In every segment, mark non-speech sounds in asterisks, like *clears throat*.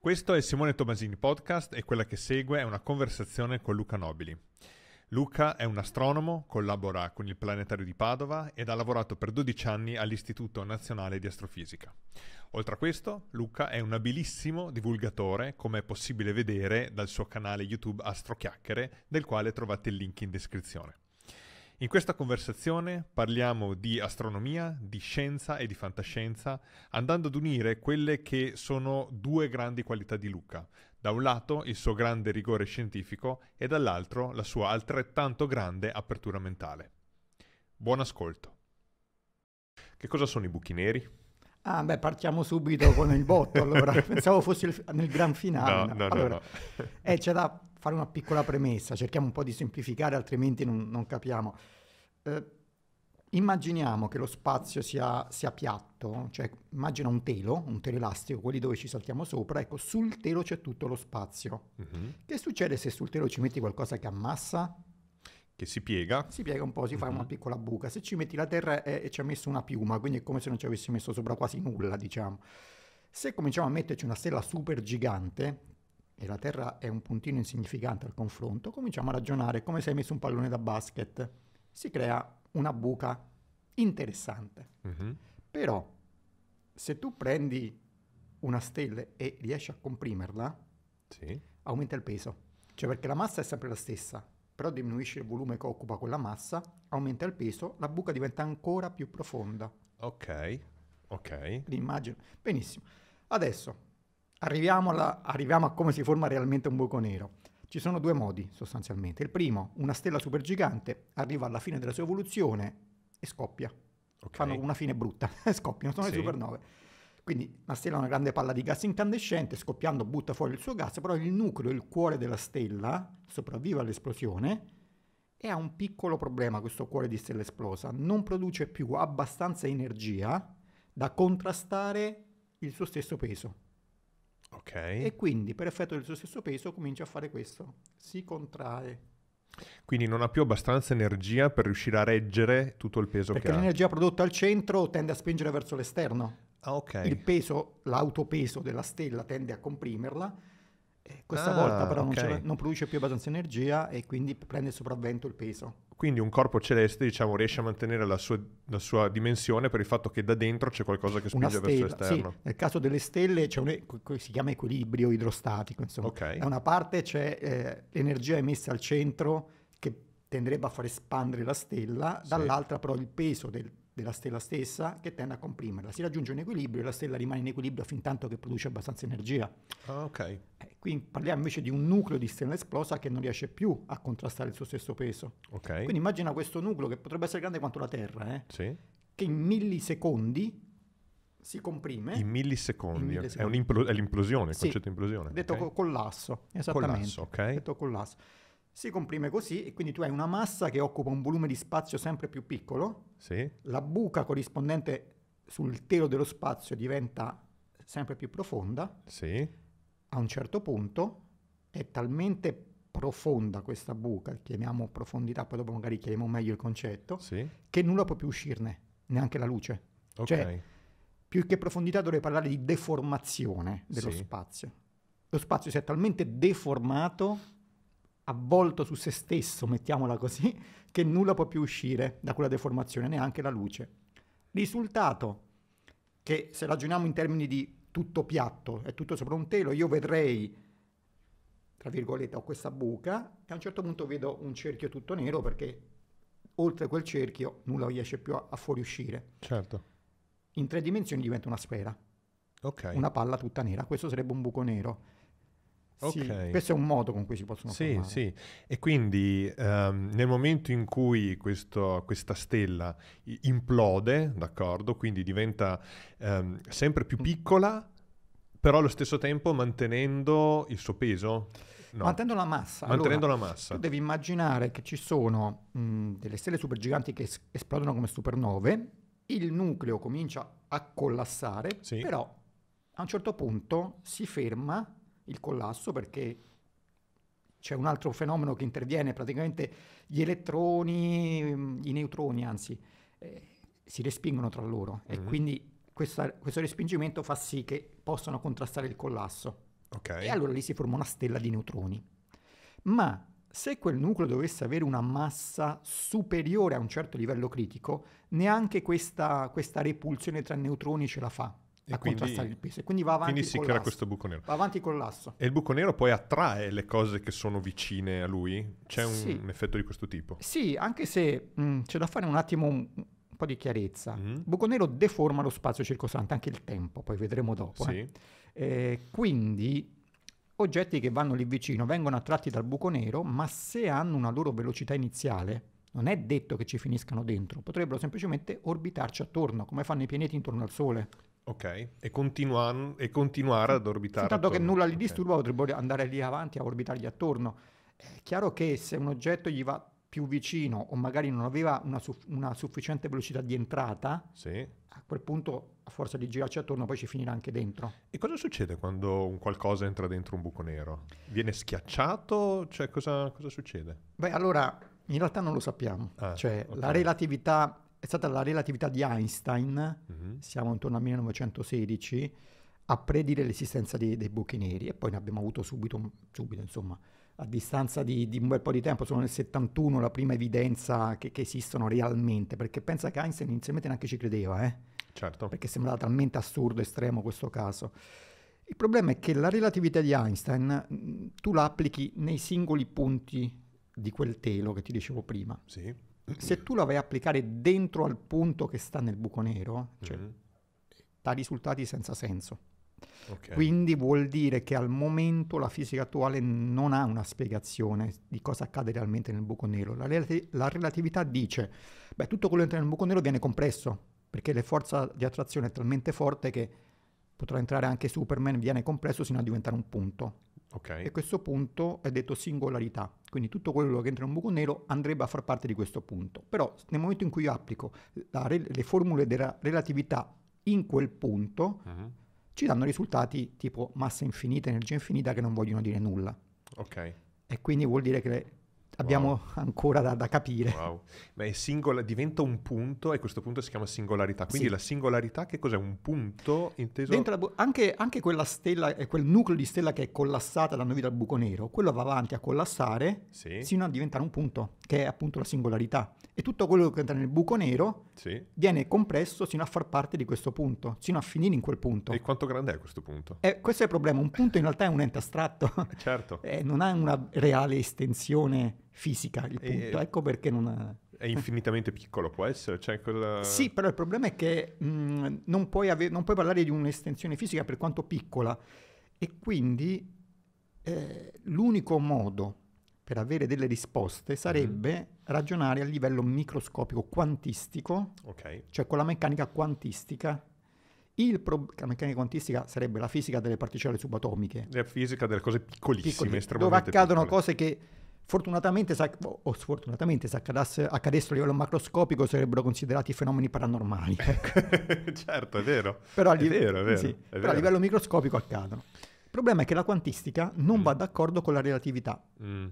Questo è Simone Tomasini Podcast e quella che segue è una conversazione con Luca Nobili. Luca è un astronomo, collabora con il Planetario di Padova ed ha lavorato per 12 anni all'Istituto Nazionale di Astrofisica. Oltre a questo, Luca è un abilissimo divulgatore, come è possibile vedere dal suo canale YouTube Astrochiacchiere, del quale trovate il link in descrizione. In questa conversazione parliamo di astronomia, di scienza e di fantascienza, andando ad unire quelle che sono due grandi qualità di Luca. Da un lato il suo grande rigore scientifico e dall'altro la sua altrettanto grande apertura mentale. Buon ascolto. Che cosa sono i buchi neri? Ah, beh, partiamo subito con il botto. Allora, *laughs* pensavo fosse il, nel gran finale. No, no, allora, no, eh, c'è da fare una piccola premessa, cerchiamo un po' di semplificare, altrimenti non, non capiamo. Eh, immaginiamo che lo spazio sia, sia, piatto, cioè immagina un telo, un telo elastico, quelli dove ci saltiamo sopra, ecco, sul telo c'è tutto lo spazio. Mm-hmm. Che succede se sul telo ci metti qualcosa che ammassa? Che si piega. Si piega un po', si fa mm-hmm. una mhm. piccola buca. Se ci metti la terra e, eh, e eh, ci ha messo una piuma, quindi è come se non ci avessi messo sopra quasi nulla, diciamo. Se cominciamo a metterci una stella super gigante, e la Terra è un puntino insignificante al confronto, cominciamo a ragionare come se hai messo un pallone da basket. Si crea una buca interessante. Mm-hmm. Però, se tu prendi una stella e riesci a comprimerla, sì. aumenta il peso. Cioè, perché la massa è sempre la stessa, però diminuisce il volume che occupa quella massa, aumenta il peso, la buca diventa ancora più profonda. Ok, ok. L'immagine. Benissimo. Adesso arriviamo, alla, arriviamo a come si forma realmente un buco nero. Ci sono due modi sostanzialmente. Il primo, una stella supergigante arriva alla fine della sua evoluzione e scoppia. Okay. Fanno una fine brutta, *laughs* scoppiano, sono sì. le supernove. Quindi la stella è una grande palla di gas incandescente, scoppiando butta fuori il suo gas, però il nucleo, il cuore della stella, sopravvive all'esplosione e ha un piccolo problema questo cuore di stella esplosa, non produce più abbastanza energia da contrastare il suo stesso peso. Ok. E quindi per effetto del suo stesso peso comincia a fare questo, si contrae. Quindi non ha più abbastanza energia per riuscire a reggere tutto il peso Perché che ha. Perché l'energia prodotta al centro tende a spingere verso l'esterno. Ah, okay. Il peso, l'autopeso della stella tende a comprimerla. Eh, questa ah, volta però okay. non, non, produce più abbastanza energia e quindi prende sopravvento il peso. Quindi un corpo celeste, diciamo, riesce a mantenere la sua, la sua, dimensione per il fatto che da dentro c'è qualcosa che spinge verso l'esterno. Sì, nel caso delle stelle un, si chiama equilibrio idrostatico, insomma. Okay. Da una parte c'è eh, l'energia emessa al centro che tenderebbe a far espandere la stella, sì. dall'altra però il peso del della stella stessa che tende a comprimerla. Si raggiunge un equilibrio e la stella rimane in equilibrio fin tanto che produce abbastanza energia. Ah, ok. Eh, qui parliamo invece di un nucleo di stella esplosa che non riesce più a contrastare il suo stesso peso. Ok. Quindi immagina questo nucleo che potrebbe essere grande quanto la Terra, eh, sì. che in millisecondi si comprime. In millisecondi, in millisecondi. È, impl- è, l'implosione, il sì. concetto di implosione. Detto okay. collasso, esattamente. Collasso, ok. Detto collasso si comprime così e quindi tu hai una massa che occupa un volume di spazio sempre più piccolo, sì. la buca corrispondente sul telo dello spazio diventa sempre più profonda, sì. a un certo punto è talmente profonda questa buca, chiamiamo profondità, poi dopo magari chiamiamo meglio il concetto, sì. che nulla può più uscirne, neanche la luce. Cioè, okay. Cioè, più che profondità dovrei parlare di deformazione dello sì. spazio. Lo spazio si è talmente deformato avvolto su se stesso, mettiamola così, *laughs* che nulla può più uscire da quella deformazione, neanche la luce. Risultato che se ragioniamo in termini di tutto piatto, è tutto sopra un telo, io vedrei, tra virgolette, ho questa buca e a un certo punto vedo un cerchio tutto nero perché oltre quel cerchio nulla riesce più a, a fuoriuscire. Certo. In tre dimensioni diventa una sfera. Okay. Una palla tutta nera, questo sarebbe un buco nero Okay. Sì, questo è un modo con cui si possono sì, formare. Sì, e quindi um, nel momento in cui questo, questa stella implode, d'accordo, quindi diventa um, sempre più mm. piccola, però allo stesso tempo mantenendo il suo peso? No. Mantenendo la massa. Mantenendo allora, la massa. Tu devi immaginare che ci sono mh, mm, delle stelle supergiganti che es- esplodono come supernove, il nucleo comincia a collassare, sì. però a un certo punto si ferma il collasso perché c'è un altro fenomeno che interviene, praticamente gli elettroni, mm, i neutroni anzi, eh, si respingono tra loro mm-hmm. e mhm. quindi questa, questo respingimento fa sì che possano contrastare il collasso. Okay. E allora lì si forma una stella di neutroni. Ma se quel nucleo dovesse avere una massa superiore a un certo livello critico, neanche questa, questa repulsione tra neutroni ce la fa a quindi, contrastare il peso. Quindi va avanti. Quindi si crea l'asso. questo buco nero. Va avanti con l'asso. E il buco nero poi attrae le cose che sono vicine a lui? C'è un, sì. un effetto di questo tipo? Sì, anche se mh, mm, c'è da fare un attimo un, un po' di chiarezza. Mm. Il buco nero deforma lo spazio circostante, anche il tempo, poi vedremo dopo. Eh. Sì. Eh. Eh, quindi oggetti che vanno lì vicino vengono attratti dal buco nero, ma se hanno una loro velocità iniziale, non è detto che ci finiscano dentro, potrebbero semplicemente orbitarci attorno, come fanno i pianeti intorno al Sole. Ok, e, continuan- e continuare ad orbitare. Tanto che nulla li disturba, okay. potrebbero andare lì avanti a orbitargli attorno. È chiaro che se un oggetto gli va più vicino o magari non aveva una, su- una sufficiente velocità di entrata, sì. a quel punto a forza di girarci attorno poi ci finirà anche dentro. E cosa succede quando un qualcosa entra dentro un buco nero? Viene schiacciato? Cioè cosa, cosa succede? Beh allora in realtà non lo sappiamo, ah, cioè okay. la relatività è stata la relatività di Einstein, mm-hmm. siamo intorno al 1916, a predire l'esistenza dei, dei buchi neri e poi ne abbiamo avuto subito, subito insomma, a distanza di, di, un bel po' di tempo, sono nel 71 la prima evidenza che, che esistono realmente, perché pensa che Einstein inizialmente neanche ci credeva, eh? certo. perché sembrava talmente assurdo, estremo questo caso. Il problema è che la relatività di Einstein mm, tu la applichi nei singoli punti di quel telo che ti dicevo prima. Sì se tu la vai a applicare dentro al punto che sta nel buco nero, cioè, mm-hmm. dà risultati senza senso. Okay. Quindi vuol dire che al momento la fisica attuale non ha una spiegazione di cosa accade realmente nel buco nero. La, relati- la relatività dice, beh, tutto quello che entra nel buco nero viene compresso, perché la forza di attrazione è talmente forte che potrà entrare anche Superman, viene compresso sino a diventare un punto. Okay. E questo punto è detto singolarità, quindi tutto quello che entra in un buco nero andrebbe a far parte di questo punto. Però nel momento in cui io applico re- le formule della relatività in quel punto, uh-huh. ci danno risultati tipo massa infinita, energia infinita che non vogliono dire nulla. Okay. E quindi vuol dire che abbiamo wow. ancora da, da, capire. Wow. Ma è singola, diventa un punto e questo punto si chiama singolarità. Quindi sì. la singolarità che cos'è? Un punto inteso... Bu- anche, anche, quella stella, eh, quel nucleo di stella che è collassata dalla novità dal buco nero, quello va avanti a collassare sì. fino a diventare un punto, che è appunto la singolarità e tutto quello che entra nel buco nero sì. viene compresso sino a far parte di questo punto, sino a finire in quel punto. E quanto grande è questo punto? Eh, questo è il problema, un punto in realtà è un ente astratto, eh, certo. *laughs* eh, non ha una reale estensione fisica il punto, e... ecco perché non ha... È infinitamente piccolo, può essere? Cioè quella... Sì, però il problema è che mh, non, puoi ave- non puoi parlare di un'estensione fisica per quanto piccola e quindi eh, l'unico modo per avere delle risposte mm-hmm. sarebbe mm ragionare a livello microscopico quantistico, okay. cioè con la meccanica quantistica. Pro- la meccanica quantistica sarebbe la fisica delle particelle subatomiche. La fisica delle cose piccolissime, Piccoli, estremamente Dove accadono piccole. cose che fortunatamente, o sfortunatamente, se accadessero a livello macroscopico sarebbero considerati fenomeni paranormali. *laughs* Ecco, certo, è vero. Però, a, li- è vero, è vero, sì, è però a livello microscopico accadono. Il problema è che la quantistica non mm. va d'accordo con la relatività. Mm.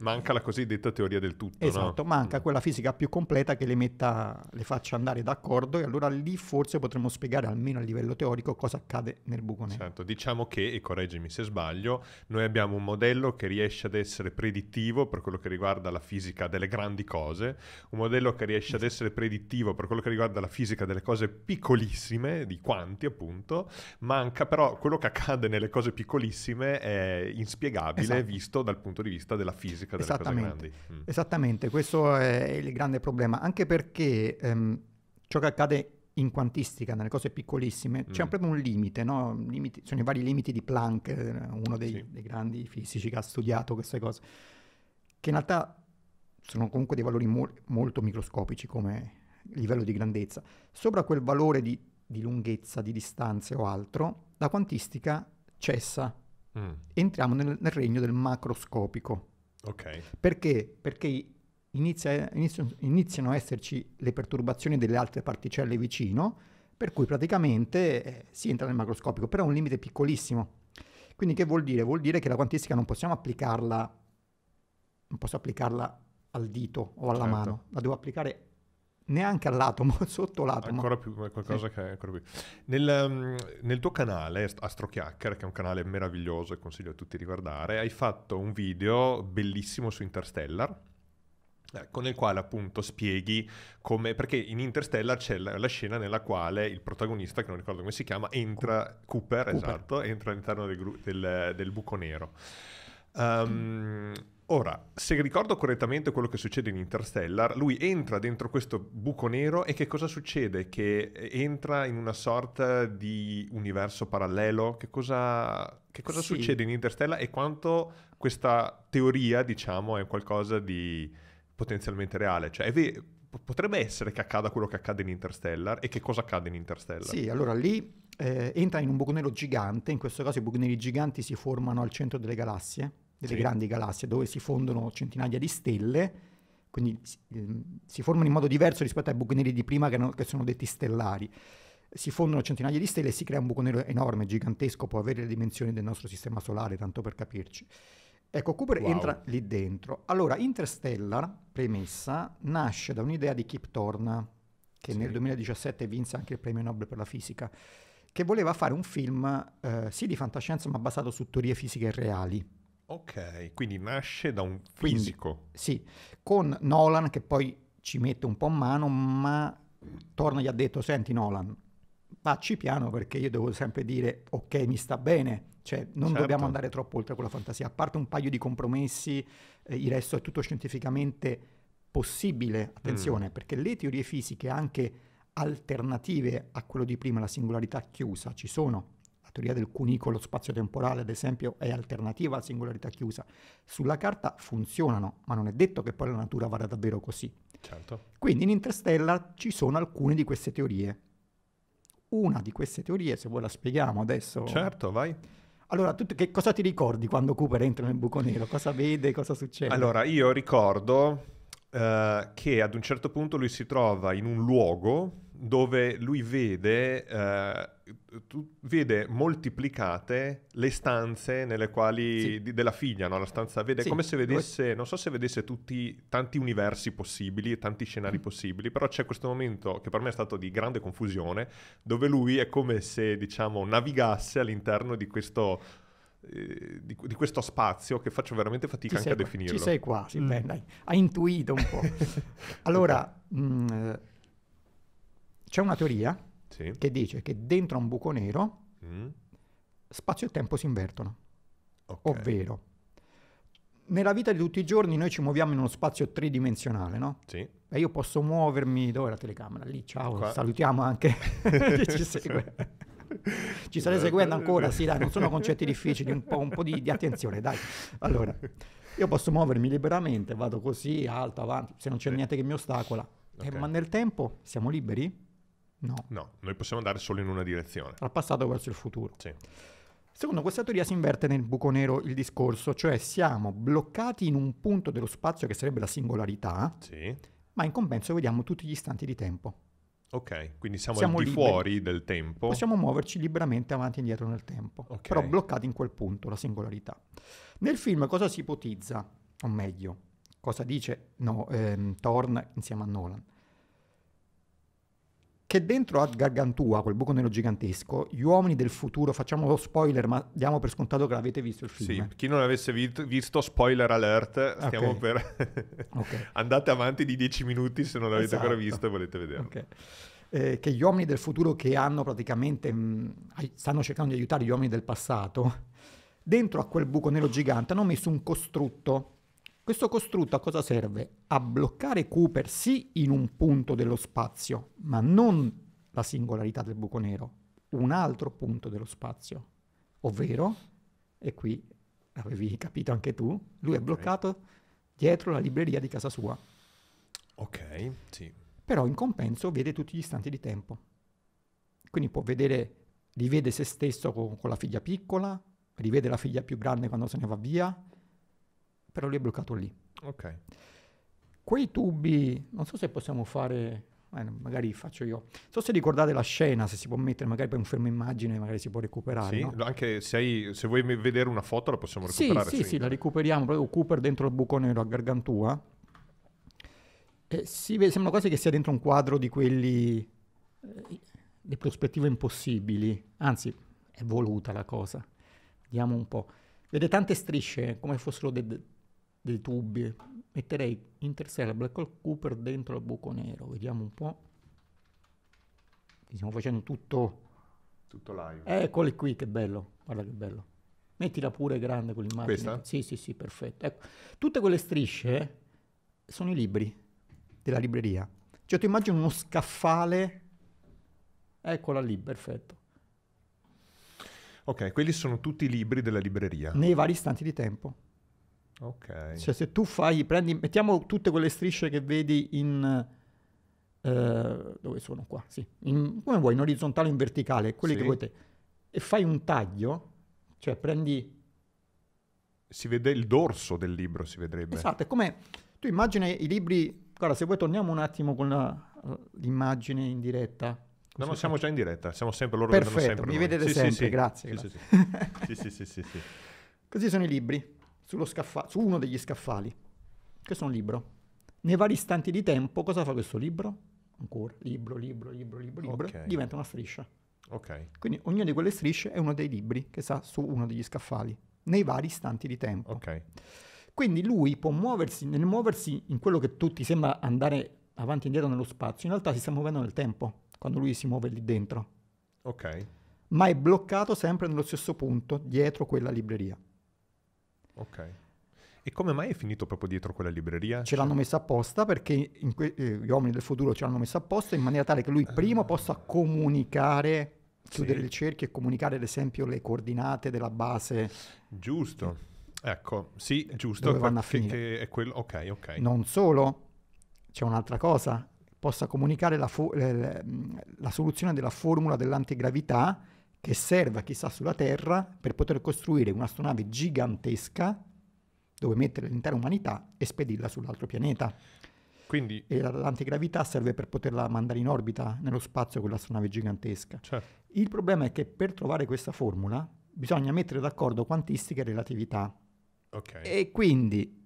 Manca la cosiddetta teoria del tutto. Esatto, no? manca mm. quella fisica più completa che le, metta, le faccia andare d'accordo e allora lì forse potremmo spiegare almeno a livello teorico cosa accade nel buco nero. Certo, diciamo che, e correggimi se sbaglio, noi abbiamo un modello che riesce ad essere predittivo per quello che riguarda la fisica delle grandi cose, un modello che riesce ad essere predittivo per quello che riguarda la fisica delle cose piccolissime, di quanti appunto, manca però quello che accade nelle cose piccolissime è inspiegabile esatto. visto dal punto di vista della fisica classifica delle esattamente, mm. Esattamente, questo è il grande problema, anche perché ehm, ciò che accade in quantistica, nelle cose piccolissime, mm. c'è proprio un limite, no? limiti, sono i vari limiti di Planck, eh, uno dei, sì. dei grandi fisici che ha studiato queste cose, che in realtà sono comunque dei valori mo- molto microscopici come livello di grandezza. Sopra quel valore di, di lunghezza, di distanze o altro, la quantistica cessa. Mm. Entriamo nel, nel regno del macroscopico. Okay. Perché? Perché inizia, iniziano, iniziano a esserci le perturbazioni delle altre particelle vicino, per cui praticamente eh, si entra nel macroscopico, però è un limite piccolissimo. Quindi che vuol dire? Vuol dire che la quantistica non possiamo applicarla, non posso applicarla al dito o alla certo. mano, la devo applicare neanche all'atomo, *laughs* sotto l'atomo. Ancora più, qualcosa sì. che è ancora più. Nel, ehm, nel tuo canale, Astrochiacchiere, che è un canale meraviglioso e consiglio a tutti di guardare, hai fatto un video bellissimo su Interstellar. Eh, con il quale appunto spieghi come perché in Interstellar c'è la, la, scena nella quale il protagonista che non ricordo come si chiama entra Cooper, Cooper. esatto entra all'interno del, del, del buco nero um, mm Ora, se ricordo correttamente quello che succede in Interstellar, lui entra dentro questo buco nero e che cosa succede? Che eh, entra in una sorta di universo parallelo? Che cosa, che cosa sì. succede in Interstellar e quanto questa teoria, diciamo, è qualcosa di potenzialmente reale? Cioè, ve- potrebbe essere che accada quello che accade in Interstellar e che cosa accade in Interstellar? Sì, allora lì eh, entra in un buco nero gigante, in questo caso i buchi neri giganti si formano al centro delle galassie delle sì. grandi galassie, dove si fondono centinaia di stelle, quindi si, ehm, si formano in modo diverso rispetto ai buchi neri di prima che, no, che sono detti stellari. Si fondono centinaia di stelle e si crea un buco nero enorme, gigantesco, può avere le dimensioni del nostro sistema solare, tanto per capirci. Ecco, Cooper wow. entra lì dentro. Allora, Interstellar, premessa, nasce da un'idea di Kip Thorne, che sì. nel 2017 vinse anche il premio Nobel per la fisica, che voleva fare un film, eh, sì, di fantascienza, ma basato su teorie fisiche reali. Ok, quindi nasce da un fisico. Quindi, sì, con Nolan che poi ci mette un po' in mano, ma torna gli ha detto, senti Nolan, facci piano perché io devo sempre dire, ok, mi sta bene, cioè non certo. dobbiamo andare troppo oltre con la fantasia, a parte un paio di compromessi, eh, il resto è tutto scientificamente possibile, attenzione, mm. perché le teorie fisiche anche alternative a quello di prima, la singolarità chiusa, ci sono teoria del cunicolo spazio-temporale, ad esempio, è alternativa alla singolarità chiusa, sulla carta funzionano, ma non è detto che poi la natura vada davvero così. Certo. Quindi in Interstellar ci sono alcune di queste teorie. Una di queste teorie, se vuoi la spieghiamo adesso... Certo, vai. Allora, tu che cosa ti ricordi quando Cooper entra nel buco nero? Cosa vede? Cosa succede? Allora, io ricordo uh, che ad un certo punto lui si trova in un luogo dove lui vede, eh, vede, moltiplicate le stanze nelle quali sì. di, della figlia, no? La stanza vede sì, come se vedesse, non so se vedesse tutti tanti universi possibili e tanti scenari mm. possibili, però c'è questo momento che per me è stato di grande confusione, dove lui è come se, diciamo, navigasse all'interno di questo eh, di, di, questo spazio che faccio veramente fatica ci anche a qua, definirlo. Ci sei quasi, mm. hai intuito un po'. *laughs* allora, okay. Esatto. mh, mm, eh, c'è una teoria sì. che dice che dentro un buco nero mm. spazio e tempo si invertono. Okay. Ovvero, nella vita di tutti i giorni noi ci muoviamo in uno spazio tridimensionale, no? Sì. E io posso muovermi, dove è la telecamera? Lì, ciao, Qua. salutiamo anche *laughs* chi ci segue. ci state seguendo ancora? Sì, dai, non sono concetti difficili, un po', un po di, di, attenzione, dai. Allora, io posso muovermi liberamente, vado così, alto, avanti, se non c'è sì. niente che mi ostacola. Eh, okay. Eh, ma nel tempo siamo liberi? No. No, noi possiamo andare solo in una direzione. Al passato verso il futuro. Sì. Secondo questa teoria si inverte nel buco nero il discorso, cioè siamo bloccati in un punto dello spazio che sarebbe la singolarità, sì. ma in compenso vediamo tutti gli istanti di tempo. Ok, quindi siamo, siamo al di fuori del tempo. Possiamo muoverci liberamente avanti e indietro nel tempo, okay. però bloccati in quel punto, la singolarità. Nel film cosa si ipotizza? O meglio, cosa dice no, ehm, Thorne insieme a Nolan? che dentro a Gargantua, quel buco nero gigantesco, gli uomini del futuro, facciamo lo spoiler, ma diamo per scontato che l'avete visto il film. Sì, chi non l'avesse vit- visto, spoiler alert, stiamo okay. per... *laughs* okay. Andate avanti di dieci minuti se non l'avete esatto. ancora visto e volete vederlo. Okay. Eh, che gli uomini del futuro che hanno praticamente, mh, mm, stanno cercando di aiutare gli uomini del passato, dentro a quel buco nero gigante hanno messo un costrutto questo costrutto a cosa serve? A bloccare Cooper sì in un punto dello spazio, ma non la singolarità del buco nero, un altro punto dello spazio, ovvero, e qui avevi capito anche tu, lui è bloccato dietro la libreria di casa sua. Ok, sì. Però in compenso vede tutti gli istanti di tempo. Quindi può vedere, rivede se stesso con, con la figlia piccola, rivede la figlia più grande quando se ne va via, però lui è bloccato lì. Ok. Quei tubi, non so se possiamo fare, eh, magari faccio io, non so se ricordate la scena, se si può mettere magari per un fermo immagine, magari si può recuperare. Sì, no? anche se, hai, se, vuoi vedere una foto la possiamo recuperare. Sì, sì, sì, la recuperiamo, proprio Cooper dentro il buco nero a gargantua. Eh, vede, sembra quasi che sia dentro un quadro di quelli, eh, di prospettive impossibili, anzi è voluta la cosa, vediamo un po'. Vede tante strisce come fossero de- dei tubi. Metterei Interstellar Black Hole Cooper dentro al buco nero. Vediamo un po'. Stiamo facendo tutto... Tutto live. Eccoli eh, qui, che bello. Guarda che bello. Mettila pure grande con l'immagine. Questa? Sì, sì, sì, perfetto. Ecco. Tutte quelle strisce eh, sono i libri della libreria. Cioè tu immagini uno scaffale. Eccola lì, perfetto. Ok, quelli sono tutti i libri della libreria. Nei vari istanti di tempo. Ok. Cioè se tu fai, prendi, mettiamo tutte quelle strisce che vedi in... Eh, dove sono qua? Sì. In, come vuoi, in orizzontale o in verticale, quelli sì. che vuoi te. E fai un taglio, cioè prendi... Si vede il dorso del libro, si vedrebbe. Esatto, è come... Tu immagina i libri... Guarda, se vuoi torniamo un attimo con la, l'immagine in diretta. No, no, siamo già in diretta, siamo sempre loro Perfetto, sempre mi noi. vedete sì, sempre, sì, grazie. Sì, grazie. Sì, sì, sì, sì, sì. Così sono i libri scaffa- su uno degli scaffali. Questo è un libro. Nei vari istanti di tempo, cosa fa questo libro? Ancora, libro, libro, libro, libro, libro. Okay. Diventa una striscia. Okay. Quindi ognuna di quelle strisce è uno dei libri che sta su uno degli scaffali, nei vari istanti di tempo. Okay. Quindi lui può muoversi, nel muoversi in quello che tutti sembra andare avanti e indietro nello spazio, in realtà si sta muovendo nel tempo, quando lui si muove lì dentro. Ok. Ma è bloccato sempre nello stesso punto, dietro quella libreria. Ok. E come mai è finito proprio dietro quella libreria? Ce l'hanno messa apposta perché que- eh, gli uomini del futuro ce l'hanno messa apposta in maniera tale che lui prima eh. possa comunicare, chiudere sì. il cerchio e comunicare ad esempio le coordinate della base. Giusto. Ecco, sì, eh, giusto. Dove vanno a finire. è quello, ok, ok. Non solo, c'è un'altra cosa, possa comunicare la, fo- la soluzione della formula dell'antigravità che serva chissà sulla Terra per poter costruire un'astronave gigantesca dove mettere l'intera umanità e spedirla sull'altro pianeta. Quindi... E l'antigravità serve per poterla mandare in orbita nello spazio con l'astronave gigantesca. Certo. Il problema è che per trovare questa formula bisogna mettere d'accordo quantistica e relatività. Okay. E quindi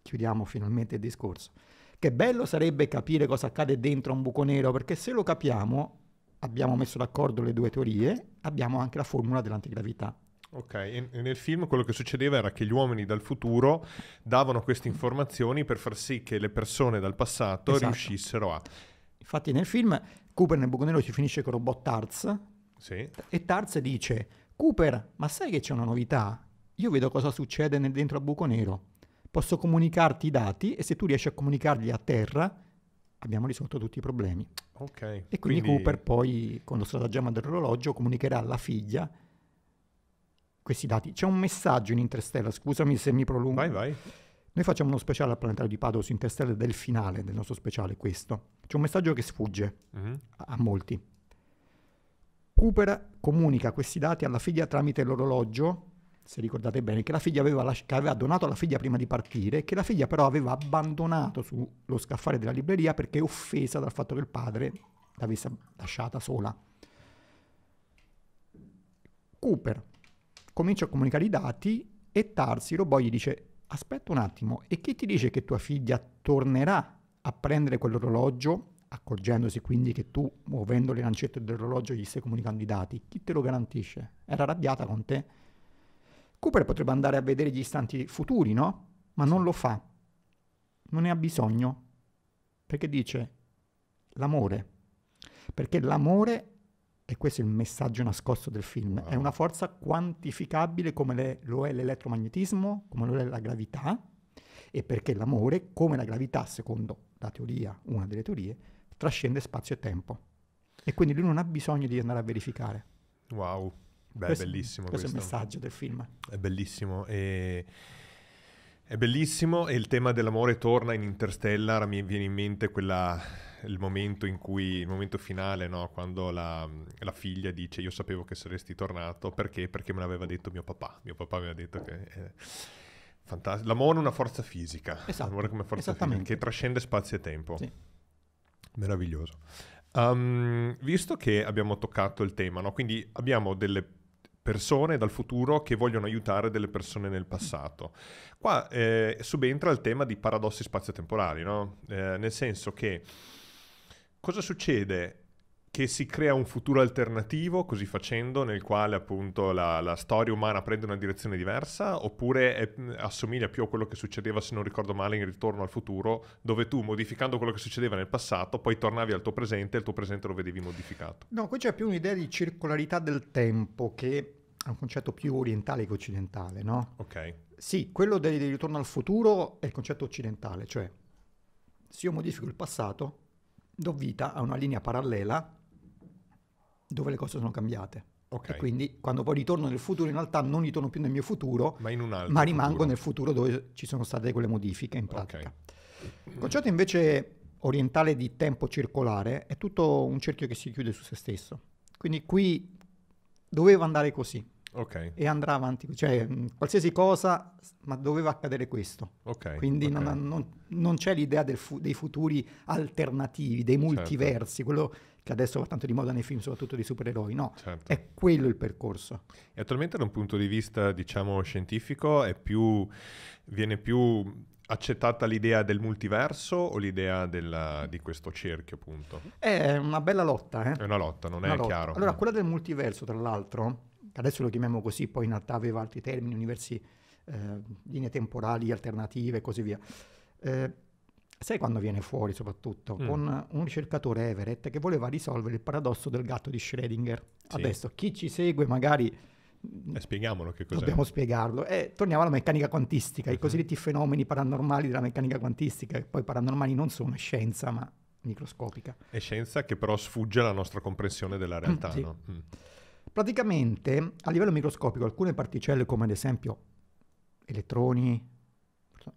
chiudiamo finalmente il discorso. Che bello sarebbe capire cosa accade dentro a un buco nero, perché se lo capiamo abbiamo messo d'accordo le due teorie, abbiamo anche la formula dell'antigravità. Ok, e nel film quello che succedeva era che gli uomini dal futuro davano queste informazioni per far sì che le persone dal passato esatto. riuscissero a... Infatti nel film Cooper nel buco nero si finisce con robot Tarz sì. e Tarz dice Cooper, ma sai che c'è una novità? Io vedo cosa succede nel, dentro al buco nero. Posso comunicarti i dati e se tu riesci a comunicarli a terra abbiamo risolto tutti i problemi. Okay, e quindi, quindi, Cooper poi, con lo stratagemma dell'orologio, comunicherà alla figlia questi dati. C'è un messaggio in Interstellar, scusami se mi prolungo. Vai, vai. Noi facciamo uno speciale al planetario di Padova su Interstellar del finale del nostro speciale, questo. C'è un messaggio che sfugge uh-huh. a, a molti. Cooper comunica questi dati alla figlia tramite l'orologio se ricordate bene, che, aveva, lasci- che aveva donato alla figlia prima di partire che la figlia però aveva abbandonato sullo scaffale della libreria perché offesa dal fatto che il padre l'avesse lasciata sola. Cooper comincia a comunicare i dati e Tarsilo poi gli dice aspetta un attimo e chi ti dice che tua figlia tornerà a prendere quell'orologio accorgendosi quindi che tu muovendo le lancette dell'orologio gli stai comunicando i dati chi te lo garantisce era arrabbiata con te Cooper potrebbe andare a vedere gli istanti futuri, no? Ma non lo fa. Non ne ha bisogno. Perché dice l'amore. Perché l'amore, e questo è il messaggio nascosto del film, wow. è ah. una forza quantificabile come le, lo è l'elettromagnetismo, come lo è la gravità, e perché l'amore, come la gravità, secondo la teoria, una delle teorie, trascende spazio e tempo. E quindi lui non ha bisogno di andare a verificare. Wow. Beh, questo, è bellissimo. Questo, questo, è il messaggio del film. È bellissimo. E... È bellissimo e il tema dell'amore torna in Interstellar, mi viene in mente quella, il momento in cui, il momento finale, no? quando la, la, figlia dice io sapevo che saresti tornato, perché? Perché me l'aveva detto mio papà, mio papà mi aveva detto che... Eh, fantast- L'amore è una forza fisica, esatto, l'amore come forza fisica, che trascende spazio e tempo. Sì. Meraviglioso. Um, visto che abbiamo toccato il tema, no? quindi abbiamo delle persone dal futuro che vogliono aiutare delle persone nel passato. Qua eh, subentra il tema di paradossi spazio-temporali, no? eh, nel senso che cosa succede che si crea un futuro alternativo così facendo, nel quale appunto la, la storia umana prende una direzione diversa, oppure è, assomiglia più a quello che succedeva, se non ricordo male, in Ritorno al futuro, dove tu modificando quello che succedeva nel passato, poi tornavi al tuo presente e il tuo presente lo vedevi modificato. No, qui c'è più un'idea di circolarità del tempo che è un concetto più orientale che occidentale, no? Ok. Sì, quello del, del ritorno al futuro è il concetto occidentale, cioè se io modifico il passato, do vita a una linea parallela dove le cose sono cambiate. Okay. E quindi quando poi ritorno nel futuro, in realtà non ritorno più nel mio futuro, ma, ma rimango futuro. nel futuro dove ci sono state quelle modifiche in pratica. Okay. Il concetto invece orientale di tempo circolare è tutto un cerchio che si chiude su se stesso. Quindi qui doveva andare così. Okay. E andrà avanti, cioè qualsiasi cosa, ma doveva accadere questo. Quindi non, non, non, c'è l'idea fu- dei futuri alternativi, dei certo. multiversi, certo. quello che adesso va tanto di moda nei film, soprattutto di supereroi. No, certo. è quello il percorso. E attualmente da un punto di vista, diciamo, scientifico, più, viene più accettata l'idea del multiverso o l'idea della, di questo cerchio, appunto? È una bella lotta, eh? È una lotta, non una è lotta. chiaro. Allora, no. quella del multiverso, tra l'altro, adesso lo chiamiamo così, poi in realtà aveva altri termini, universi, eh, linee temporali alternative e così via. Eh, Sai quando viene fuori soprattutto? Mm. Con un ricercatore Everett che voleva risolvere il paradosso del gatto di Schrödinger. Sì. Adesso chi ci segue magari... Eh, spieghiamolo che cos'è. Dobbiamo spiegarlo. Eh, torniamo alla meccanica quantistica, uh-huh. i mhm. cosiddetti fenomeni paranormali della meccanica quantistica, che poi paranormali non sono scienza, ma microscopica. È scienza che però sfugge alla nostra comprensione della realtà, mm, sì. no? mm. Praticamente, a livello microscopico, alcune particelle, come ad esempio elettroni,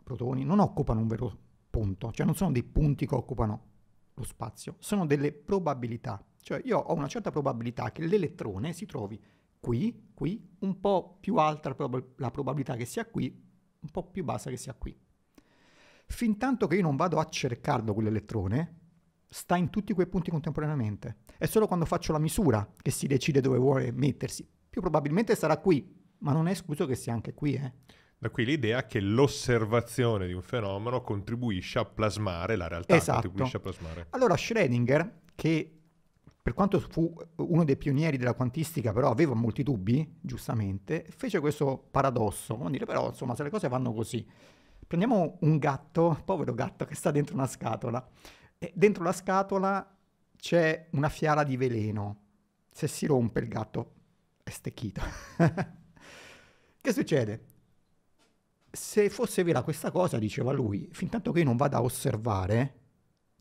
protoni, non occupano un vero punto, cioè non sono dei punti che occupano lo spazio, sono delle probabilità, cioè io ho una certa probabilità che l'elettrone si trovi qui, qui, un po' più alta la probabilità che sia qui, un po' più bassa che sia qui. Fintanto che io non vado a cercarlo quell'elettrone, sta in tutti quei punti contemporaneamente. È solo quando faccio la misura che si decide dove vuole mettersi. Più probabilmente sarà qui, ma non è escluso che sia anche qui. Eh. Da qui l'idea che l'osservazione di un fenomeno contribuisce a plasmare la realtà, esatto. Contribuisce a Plasmare. Allora Schrödinger, che per quanto fu uno dei pionieri della quantistica, però aveva molti dubbi, giustamente, fece questo paradosso, come dire però insomma se le cose vanno così, prendiamo un gatto, povero gatto che sta dentro una scatola, e dentro la scatola c'è una fiala di veleno, se si rompe il gatto è stecchito. *laughs* che succede? se fosse vera questa cosa, diceva lui, fin tanto che io non vado a osservare,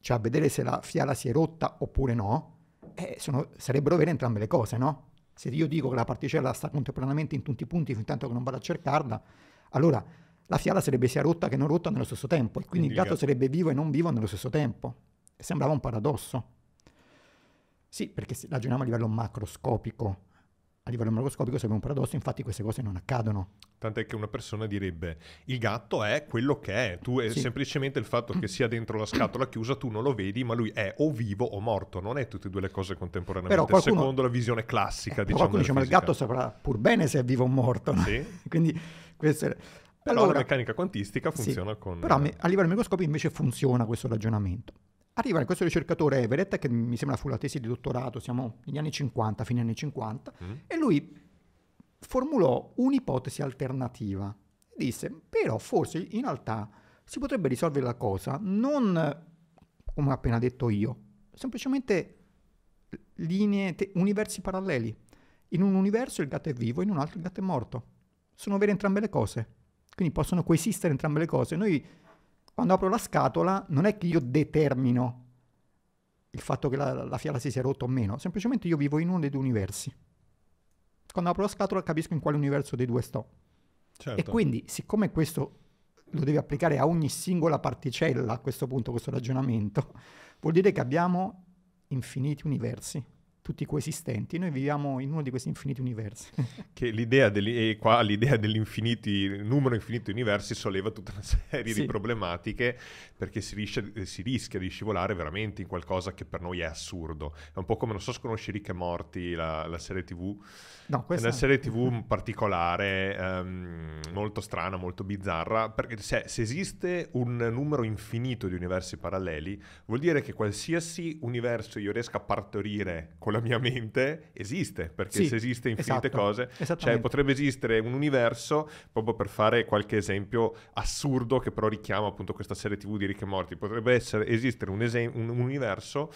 cioè a vedere se la fiala si è rotta oppure no, eh, sono, sarebbero vere entrambe le cose, no? Se io dico che la particella sta contemporaneamente in tutti i punti fin tanto che non vado a cercarla, allora la fiala sarebbe sia rotta che non rotta nello stesso tempo, e quindi, quindi il gatto sarebbe vivo e non vivo nello stesso tempo. sembrava un paradosso. Sì, perché se ragioniamo a livello macroscopico, a livello macroscopico sembra un paradosso, infatti queste cose non accadono. Tant'è che una persona direbbe il gatto è quello che è, tu è sì. semplicemente il fatto che sia dentro la scatola chiusa, tu non lo vedi, ma lui è o vivo o morto, non è tutte e due le cose contemporaneamente, Però qualcuno, secondo la visione classica. Eh, diciamo, qualcuno dice ma il gatto saprà pur bene se è vivo o morto. No? Sì. *laughs* Quindi questo è... Però la meccanica quantistica funziona sì, con... Però a livello microscopico invece funziona questo ragionamento. Arriva questo ricercatore Everett, che mi sembra fu la tesi di dottorato, siamo negli anni 50, fine anni 50, mm. e lui formulò un'ipotesi alternativa. Disse, però forse in realtà si potrebbe risolvere la cosa non, come ho appena detto io, semplicemente linee, te- universi paralleli. In un universo il gatto è vivo, in un altro il gatto è morto. Sono vere entrambe le cose. Quindi possono coesistere entrambe le cose. Noi quando apro la scatola non è che io determino il fatto che la, la fiala si sia rotta o meno, semplicemente io vivo in uno dei due universi. Quando apro la scatola capisco in quale universo dei due sto. Certo. E quindi, siccome questo lo devi applicare a ogni singola particella a questo punto, questo ragionamento, vuol dire che abbiamo infiniti universi tutti coesistenti. Noi viviamo in uno di questi infiniti universi. *laughs* che l'idea, degli, qua, l'idea numero infinito di universi solleva tutta una serie sì. di problematiche perché si rischia, si rischia, di scivolare veramente in qualcosa che per noi è assurdo. È un po' come, non so se conosci Ricche Morti, la, la, serie tv. No, questa... È una serie tv *laughs* particolare, um, molto strana, molto bizzarra, perché se, se esiste un numero infinito di universi paralleli, vuol dire che qualsiasi universo io riesca a partorire con la la mia mente esiste, perché sì, se esiste infinite esatto, cose, cioè potrebbe esistere un universo, proprio per fare qualche esempio assurdo che però richiama appunto questa serie TV di Rick e Morti, potrebbe essere, esistere un, esem- un, un universo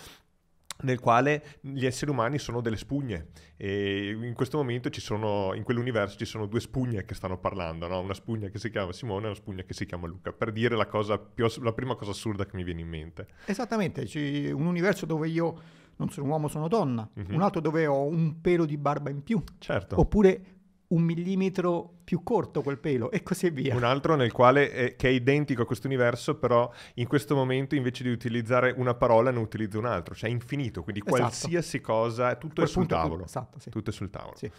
nel quale gli esseri umani sono delle spugne e in questo momento ci sono, in quell'universo ci sono due spugne che stanno parlando, no? una spugna che si chiama Simone e una spugna che si chiama Luca, per dire la, cosa più, la prima cosa assurda che mi viene in mente. Esattamente, un universo dove io non sono uomo, sono donna, mm-hmm. un altro dove ho un pelo di barba in più, certo. oppure un millimetro più corto quel pelo e così via. Un altro nel quale è, eh, che è identico a questo universo, però in questo momento invece di utilizzare una parola ne utilizzo un altro, cioè infinito, quindi esatto. qualsiasi cosa, tutto è, punto, tutto, esatto, sì. tutto è sul tavolo. Sì.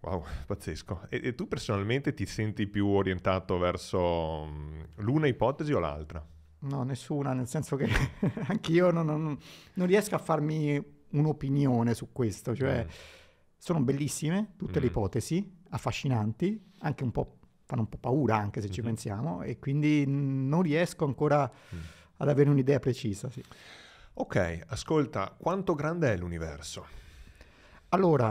Wow, pazzesco. E, e tu personalmente ti senti più orientato verso mm, l'una ipotesi o l'altra? No, nessuna, nel senso che *laughs* anch'io non, non, non, riesco a farmi un'opinione su questo, cioè mm. sono bellissime tutte mm. le ipotesi, affascinanti, anche un po', fanno un po' paura anche se mm ci mhm. pensiamo e quindi non riesco ancora mm. ad avere un'idea precisa. Sì. Ok, ascolta, quanto grande è l'universo? Allora,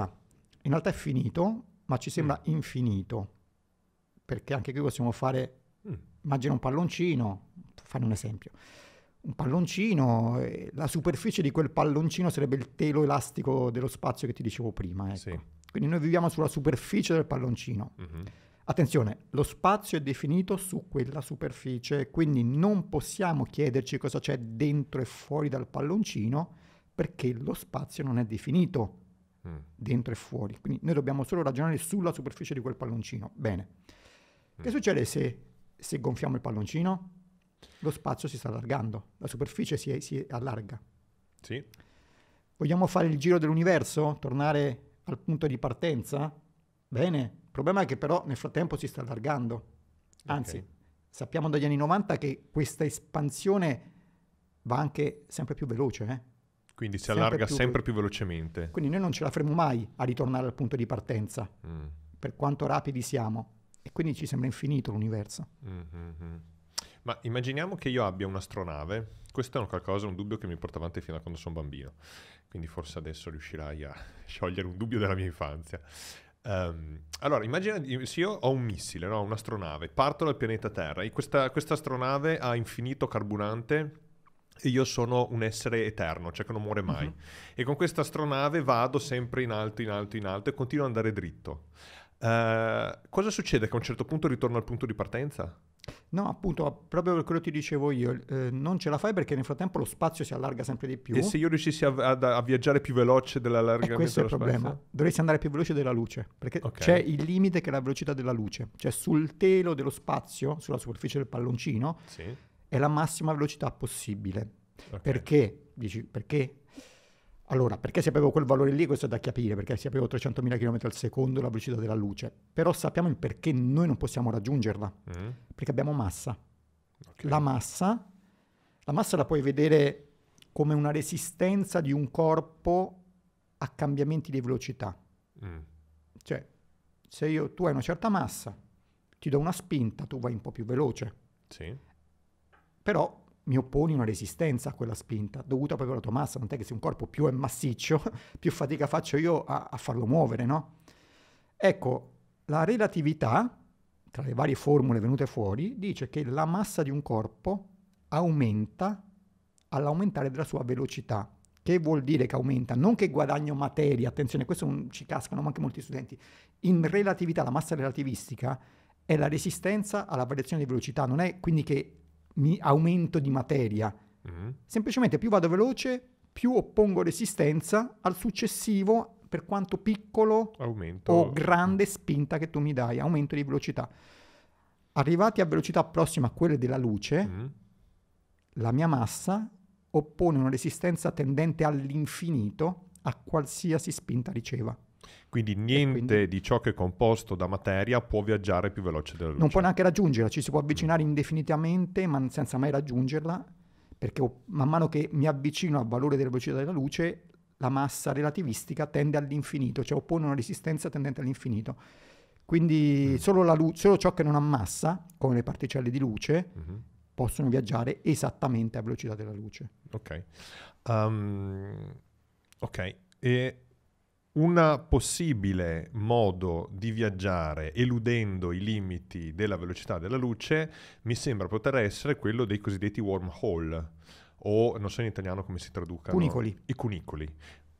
in realtà è finito, ma ci sembra mm. infinito, perché anche qui possiamo fare, mm. immagina un palloncino, fanno un esempio, un palloncino, eh, la superficie di quel palloncino sarebbe il telo elastico dello spazio che ti dicevo prima. Ecco. Sì. Quindi noi viviamo sulla superficie del palloncino. Mm-hmm. Attenzione, lo spazio è definito su quella superficie, quindi non possiamo chiederci cosa c'è dentro e fuori dal palloncino perché lo spazio non è definito mm. dentro e fuori. Quindi noi dobbiamo solo ragionare sulla superficie di quel palloncino. Bene. Mm. Che succede se, se gonfiamo il palloncino? Lo spazio si sta allargando, la superficie si, si allarga. Sì. Vogliamo fare il giro dell'universo? Tornare al punto di partenza? Bene, il problema è che però nel frattempo si sta allargando. Anzi, okay. sappiamo dagli anni 90 che questa espansione va anche sempre più veloce. Eh? Quindi si sempre allarga più sempre più velocemente. Quindi noi non ce la faremo mai a ritornare al punto di partenza, mm. per quanto rapidi siamo. E quindi ci sembra infinito l'universo. Mm-hmm. Ma immaginiamo che io abbia un'astronave, questo è un qualcosa, un dubbio che mi porta avanti fino a quando sono bambino, quindi forse adesso riuscirai a *laughs* sciogliere un dubbio della mia infanzia. Um, allora, immagina se io ho un missile, no? un'astronave, parto dal pianeta Terra e questa, questa astronave ha infinito carburante e io sono un essere eterno, cioè che non muore mai. Uh-huh. E con questa astronave vado sempre in alto, in alto, in alto e continuo ad andare dritto. Uh, cosa succede che a un certo punto ritorno al punto di partenza? No, appunto, proprio per quello che ti dicevo io, eh, non ce la fai perché nel frattempo lo spazio si allarga sempre di più. E se io riuscissi a, a, a viaggiare più veloce dell'allargamento eh, questo è il problema. Spazio? Dovresti andare più veloce della luce, perché okay. c'è il limite che è la velocità della luce. Cioè sul telo dello spazio, sulla superficie del palloncino, sì. è la massima velocità possibile. Okay. Perché? Dici, perché allora, perché se avevo quel valore lì, questo è da capire, perché se avevo 300.000 km al secondo la velocità della luce, però sappiamo il perché noi non possiamo raggiungerla, mm. perché abbiamo massa. Okay. La massa, la massa la puoi vedere come una resistenza di un corpo a cambiamenti di velocità. Mm. Cioè, se io, tu hai una certa massa, ti do una spinta, tu vai un po' più veloce. Sì. Però mi opponi una resistenza a quella spinta, dovuta proprio alla tua massa, Non è che se un corpo più è massiccio, *laughs* più fatica faccio io a, a farlo muovere, no? Ecco, la relatività, tra le varie formule venute fuori, dice che la massa di un corpo aumenta all'aumentare della sua velocità. Che vuol dire che aumenta? Non che guadagno materia, attenzione, questo un, ci cascano anche molti studenti. In relatività, la massa relativistica è la resistenza alla variazione di velocità, non è quindi che mi aumento di materia. Mm-hmm. Semplicemente più vado veloce, più oppongo resistenza al successivo, per quanto piccolo aumento. o grande spinta che tu mi dai, aumento di velocità. Arrivati a velocità prossima a quelle della luce, mm-hmm. la mia massa oppone una resistenza tendente all'infinito a qualsiasi spinta riceva. Quindi niente quindi... di ciò che è composto da materia può viaggiare più veloce della luce. Non può neanche raggiungerla, ci si può mm. avvicinare mm. indefinitamente ma senza mai raggiungerla, perché man mano che mi avvicino al valore della velocità della luce, la massa relativistica tende all'infinito, cioè oppone una resistenza tendente all'infinito. Quindi mm. solo, lu- solo, ciò che non ha massa, come le particelle di luce, mm-hmm possono viaggiare esattamente a velocità della luce. Ok. Um, ok, e un possibile modo di viaggiare eludendo i limiti della velocità della luce mi sembra poter essere quello dei cosiddetti wormhole o non so in italiano come si traducano cunicoli. i cunicoli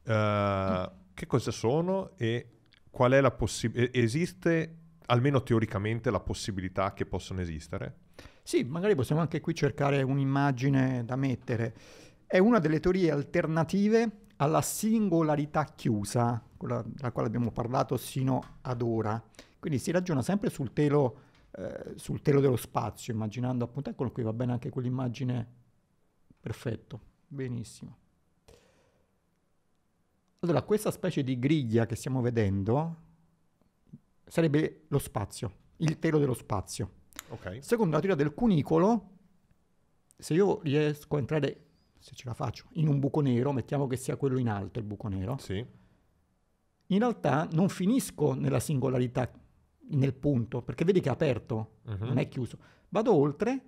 uh, mm. che cosa sono e qual è la possibilità esiste almeno teoricamente la possibilità che possano esistere sì magari possiamo anche qui cercare un'immagine da mettere è una delle teorie alternative alla singolarità chiusa quella della quale abbiamo parlato sino ad ora. Quindi si ragiona sempre sul telo, eh, sul telo dello spazio, immaginando appunto, eccolo qui, va bene anche quell'immagine, perfetto, benissimo. Allora, questa specie di griglia che stiamo vedendo sarebbe lo spazio, il telo dello spazio. Okay. Secondo la teoria del cunicolo, se io riesco a entrare, se ce la faccio, in un buco nero, mettiamo che sia quello in alto il buco nero, sì in realtà non finisco nella singolarità, nel punto, perché vedi che è aperto, uh-huh. non è chiuso. Vado oltre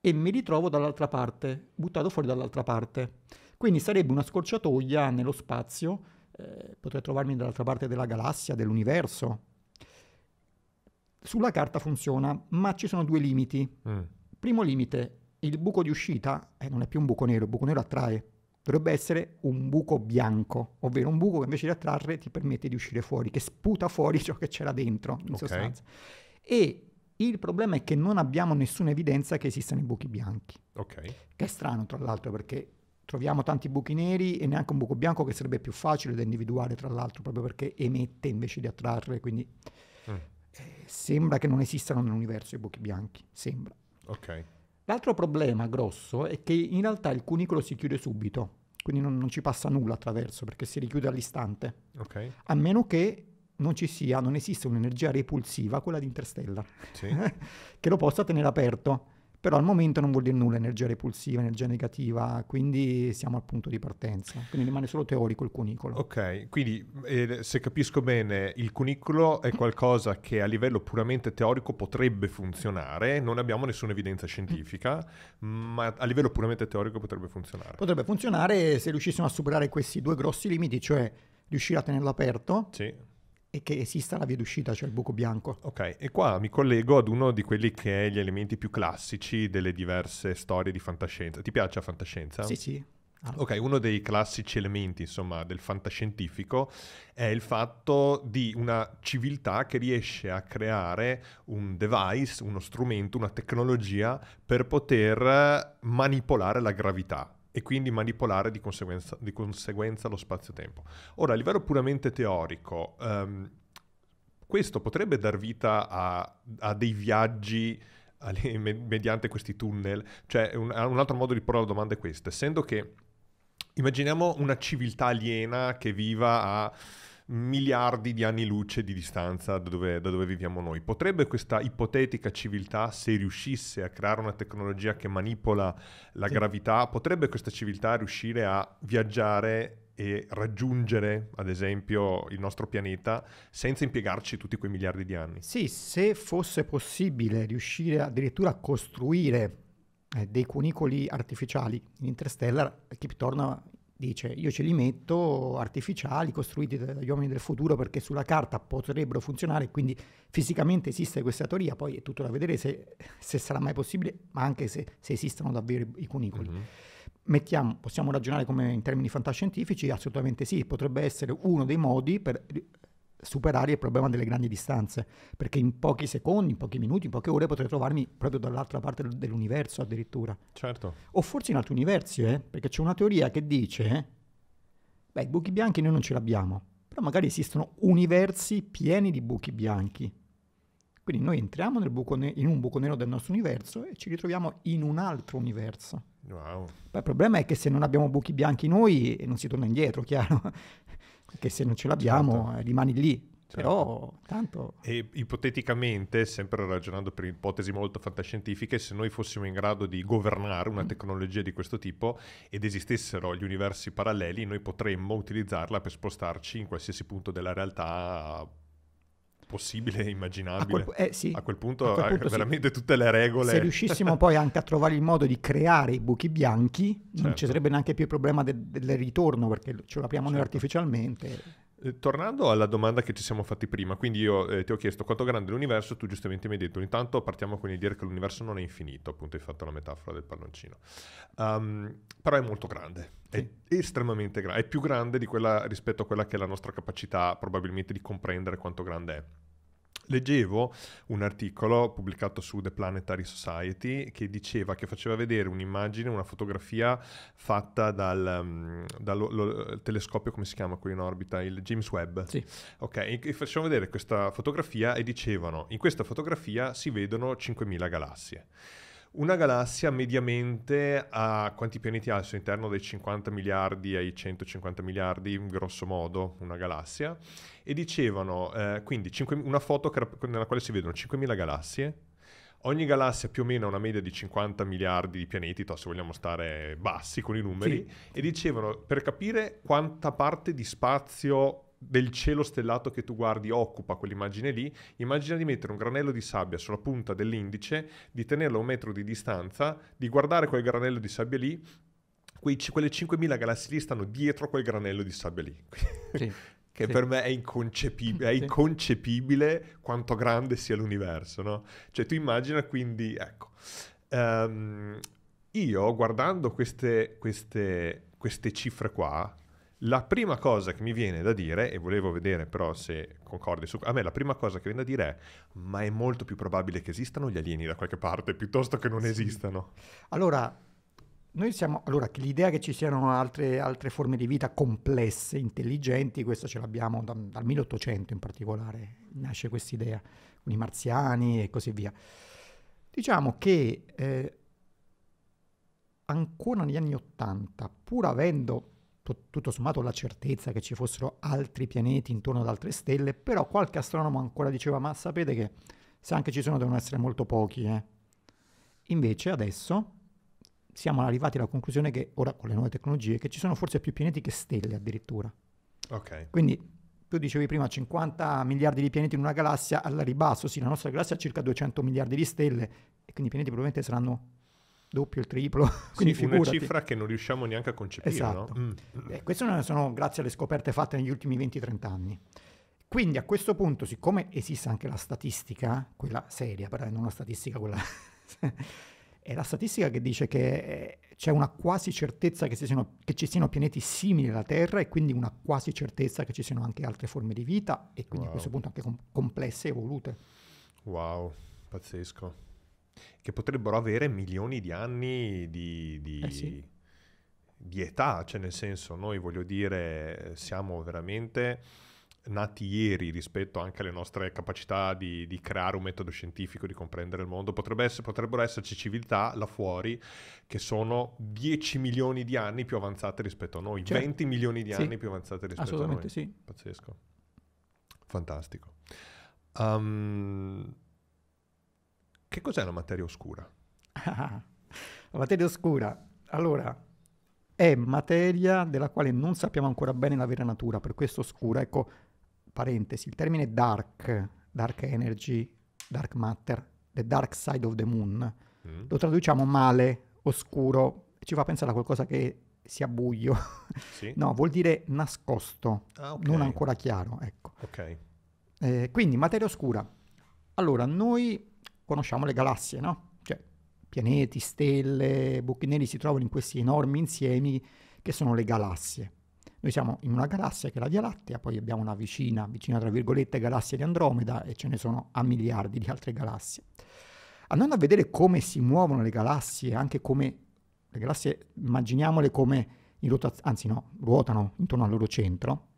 e mi ritrovo dall'altra parte, buttato fuori dall'altra parte. Quindi sarebbe una scorciatoia nello spazio, eh, potrei trovarmi dall'altra parte della galassia, dell'universo. Sulla carta funziona, ma ci sono due limiti. Mm. Primo limite, il buco di uscita eh, non è più un buco nero, il buco nero attrae dovrebbe essere un buco bianco, ovvero un buco che invece di attrarre ti permette di uscire fuori, che sputa fuori *laughs* ciò che c'era dentro, in okay. sostanza. E il problema è che non abbiamo nessuna evidenza che esistano i buchi bianchi. Ok. Che è strano, tra l'altro, perché troviamo tanti buchi neri e neanche un buco bianco che sarebbe più facile da individuare, tra l'altro, proprio perché emette invece di attrarre, quindi mm. eh, sembra che non esistano nell'universo i buchi bianchi, sembra. Ok. L'altro problema grosso è che in realtà il cunicolo si chiude subito, quindi non, non ci passa nulla attraverso perché si richiude all'istante. Okay. A meno che non ci sia, non esiste un'energia repulsiva, quella di Interstellar, sì. *laughs* che lo possa tenere aperto però al momento non vuol dire nulla energia repulsiva, energia negativa, quindi siamo al punto di partenza, quindi rimane solo teorico il cunicolo. Ok, quindi eh, se capisco bene il cunicolo è qualcosa che a livello puramente teorico potrebbe funzionare, non abbiamo nessuna evidenza scientifica, ma a livello puramente teorico potrebbe funzionare. Potrebbe funzionare se riuscissimo a superare questi due grossi limiti, cioè riuscire a tenerlo aperto. Sì e che esista la via d'uscita, cioè il buco bianco. Ok, e qua mi collego ad uno di quelli che è gli elementi più classici delle diverse storie di fantascienza. Ti piace la fantascienza? Sì, sì. Allora. Ah. Ok, uno dei classici elementi, insomma, del fantascientifico è il fatto di una civiltà che riesce a creare un device, uno strumento, una tecnologia per poter manipolare la gravità e quindi manipolare di conseguenza, di conseguenza lo spazio-tempo. Ora, a livello puramente teorico, um, questo potrebbe dar vita a, a dei viaggi alle, mediante questi tunnel. Cioè, un, un altro modo di porre la domanda è questo. Essendo che immaginiamo una civiltà aliena che viva a miliardi di anni luce di distanza da dove, da dove viviamo noi. Potrebbe questa ipotetica civiltà, se riuscisse a creare una tecnologia che manipola la sì. gravità, potrebbe questa civiltà riuscire a viaggiare e raggiungere, ad esempio, il nostro pianeta senza impiegarci tutti quei miliardi di anni. Sì, se fosse possibile riuscire addirittura a costruire eh, dei cunicoli artificiali in Interstellar, Kip torna dice io ce li metto artificiali, costruiti dagli uomini del futuro perché sulla carta potrebbero funzionare, quindi fisicamente esiste questa teoria, poi è tutto da vedere se, se sarà mai possibile, ma anche se, se esistono davvero i cunicoli. Mm-hmm. Mettiamo, possiamo ragionare come in termini fantascientifici? Assolutamente sì, potrebbe essere uno dei modi per superare il problema delle grandi distanze, perché in pochi secondi, in pochi minuti, in poche ore potrei trovarmi proprio dall'altra parte dell'universo addirittura. Certo. O forse in altri universi, eh? perché c'è una teoria che dice, eh, beh, i buchi bianchi noi non ce li abbiamo, però magari esistono universi pieni di buchi bianchi. Quindi noi entriamo ne- in un buco nero del nostro universo e ci ritroviamo in un altro universo. Wow. Beh, il problema è che se non abbiamo buchi bianchi noi eh, non si torna indietro, *laughs* chiaro che se non ce l'abbiamo certo. Eh, rimani lì. Certo. Però tanto... E ipoteticamente, sempre ragionando per ipotesi molto fantascientifiche, se noi fossimo in grado di governare una mm. tecnologia di questo tipo ed esistessero gli universi paralleli, noi potremmo utilizzarla per spostarci in qualsiasi punto della realtà possibile e *laughs* immaginabile. A quel, eh, sì. a quel punto, a quel punto veramente sì. tutte le regole. Se riuscissimo poi anche a trovare il modo di creare i buchi bianchi, certo. non ci certo. sarebbe neanche più il problema del, del ritorno perché ce lo apriamo certo. noi artificialmente. Eh, tornando alla domanda che ci siamo fatti prima, quindi io eh, ti ho chiesto quanto grande è l'universo, tu giustamente mi hai detto, intanto partiamo con il dire che l'universo non è infinito, appunto hai fatto la metafora del palloncino, um, però è molto grande, è estremamente grande, è più grande quella, rispetto a quella che è la nostra capacità probabilmente di comprendere quanto grande è. Leggevo un articolo pubblicato su The Planetary Society che diceva che faceva vedere un'immagine, una fotografia fatta dal, um, mm, dal lo, lo, telescopio, come si chiama quello in orbita? Il James Webb. Sì. Ok, e, e facevano vedere questa fotografia e dicevano in questa fotografia si vedono 5.000 galassie. Una galassia mediamente ha quanti pianeti ha al suo interno? Dai 50 miliardi ai 150 miliardi, grosso modo, una galassia. E dicevano, eh, quindi 5, una foto nella quale si vedono 5.000 galassie. Ogni galassia più o meno ha una media di 50 miliardi di pianeti, to, se vogliamo stare bassi con i numeri, sì. e dicevano per capire quanta parte di spazio del cielo stellato che tu guardi occupa quell'immagine lì, immagina di mettere un granello di sabbia sulla punta dell'indice, di tenerlo a un metro di distanza, di guardare quel granello di sabbia lì, quei, quelle 5.000 galassie lì stanno dietro quel granello di sabbia lì. Sì, *laughs* che sì. per me è inconcepibile, è sì. inconcepibile quanto grande sia l'universo, no? Cioè tu immagina quindi, ecco, um, io guardando queste, queste, queste cifre qua, la prima cosa che mi viene da dire, e volevo vedere però se concordi su... A me la prima cosa che viene da dire è, ma è molto più probabile che esistano gli alieni da qualche parte piuttosto che non sì. esistano. Allora, noi siamo... Allora, che l'idea che ci siano altre, altre, forme di vita complesse, intelligenti, questa ce l'abbiamo da, dal 1800 in particolare, nasce questa idea, con i marziani e così via. Diciamo che eh, ancora negli anni 80, pur avendo tutto sommato la certezza che ci fossero altri pianeti intorno ad altre stelle, però qualche astronomo ancora diceva ma sapete che se anche ci sono devono essere molto pochi. Eh? Invece adesso siamo arrivati alla conclusione che ora con le nuove tecnologie che ci sono forse più pianeti che stelle addirittura. Ok. Quindi tu dicevi prima 50 miliardi di pianeti in una galassia al ribasso, sì, la nostra galassia ha circa 200 miliardi di stelle e quindi i pianeti probabilmente saranno doppio, il triplo. *laughs* Quindi sì, una cifra che non riusciamo neanche a concepire. Esatto. No? Mm. mm. Eh, queste sono grazie alle scoperte fatte negli ultimi 20-30 anni. Quindi a questo punto, siccome esiste anche la statistica, quella seria, però non la statistica quella... *laughs* è la statistica che dice che eh, c'è una quasi certezza che, siano, che, ci siano pianeti simili alla Terra e quindi una quasi certezza che ci siano anche altre forme di vita e quindi wow. a questo punto anche com- complesse e evolute. Wow, pazzesco che potrebbero avere milioni di anni di, di, eh sì. di età, cioè nel senso noi voglio dire siamo veramente nati ieri rispetto anche alle nostre capacità di, di, creare un metodo scientifico, di comprendere il mondo. Essere, potrebbero esserci civiltà là fuori che sono 10 milioni di anni più avanzate rispetto a noi, cioè, 20 milioni di sì, anni più avanzate rispetto a noi. Sì. Pazzesco. Fantastico. Um, che cos'è la materia oscura? *laughs* la materia oscura, allora, è materia della quale non sappiamo ancora bene la vera natura, per questo oscura, ecco, parentesi, il termine dark, dark energy, dark matter, the dark side of the moon, mm. lo traduciamo male, oscuro, ci fa pensare a qualcosa che sia buio. Sì. *laughs* no, vuol dire nascosto, ah, okay. non ancora chiaro, ecco. okay. eh, quindi materia oscura. Allora, noi conosciamo le galassie, no? Cioè, pianeti, stelle, buchi neri si trovano in questi enormi insiemi che sono le galassie. Noi siamo in una galassia che è la Via Lattea, poi abbiamo una vicina, vicina tra virgolette, galassia di Andromeda e ce ne sono a miliardi di altre galassie. Andando a vedere come si muovono le galassie, anche come le galassie, immaginiamole come in rotazione, anzi no, ruotano intorno al loro centro,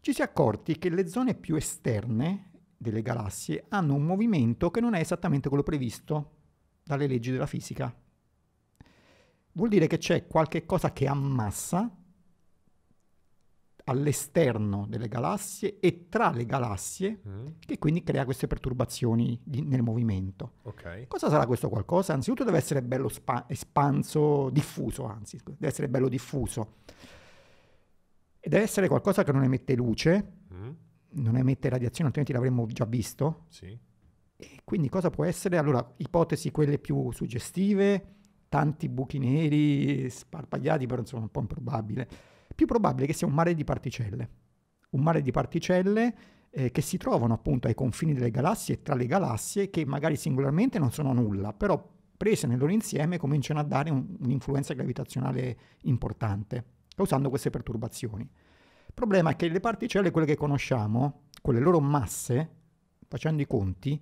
ci si è accorti che le zone più esterne delle galassie hanno un movimento che non è esattamente quello previsto dalle leggi della fisica. Vuol dire che c'è qualche cosa che ammassa all'esterno delle galassie e tra le galassie mm. che quindi crea queste perturbazioni di, nel movimento. Okay. Cosa sarà questo qualcosa? Anzitutto deve essere bello spa- espanso, diffuso, anzi, deve essere bello diffuso. E deve essere qualcosa che non emette luce, mm non emette radiazione, altrimenti l'avremmo già visto. Sì. E quindi cosa può essere? Allora, ipotesi quelle più suggestive, tanti buchi neri sparpagliati, però insomma un po' improbabile. Più probabile che sia un mare di particelle. Un mare di particelle eh, che si trovano appunto ai confini delle galassie e tra le galassie che magari singolarmente non sono nulla, però prese nel loro insieme cominciano a dare un, un'influenza gravitazionale importante, causando queste perturbazioni. Il problema è che le particelle, quelle che conosciamo, con le loro masse, facendo i conti,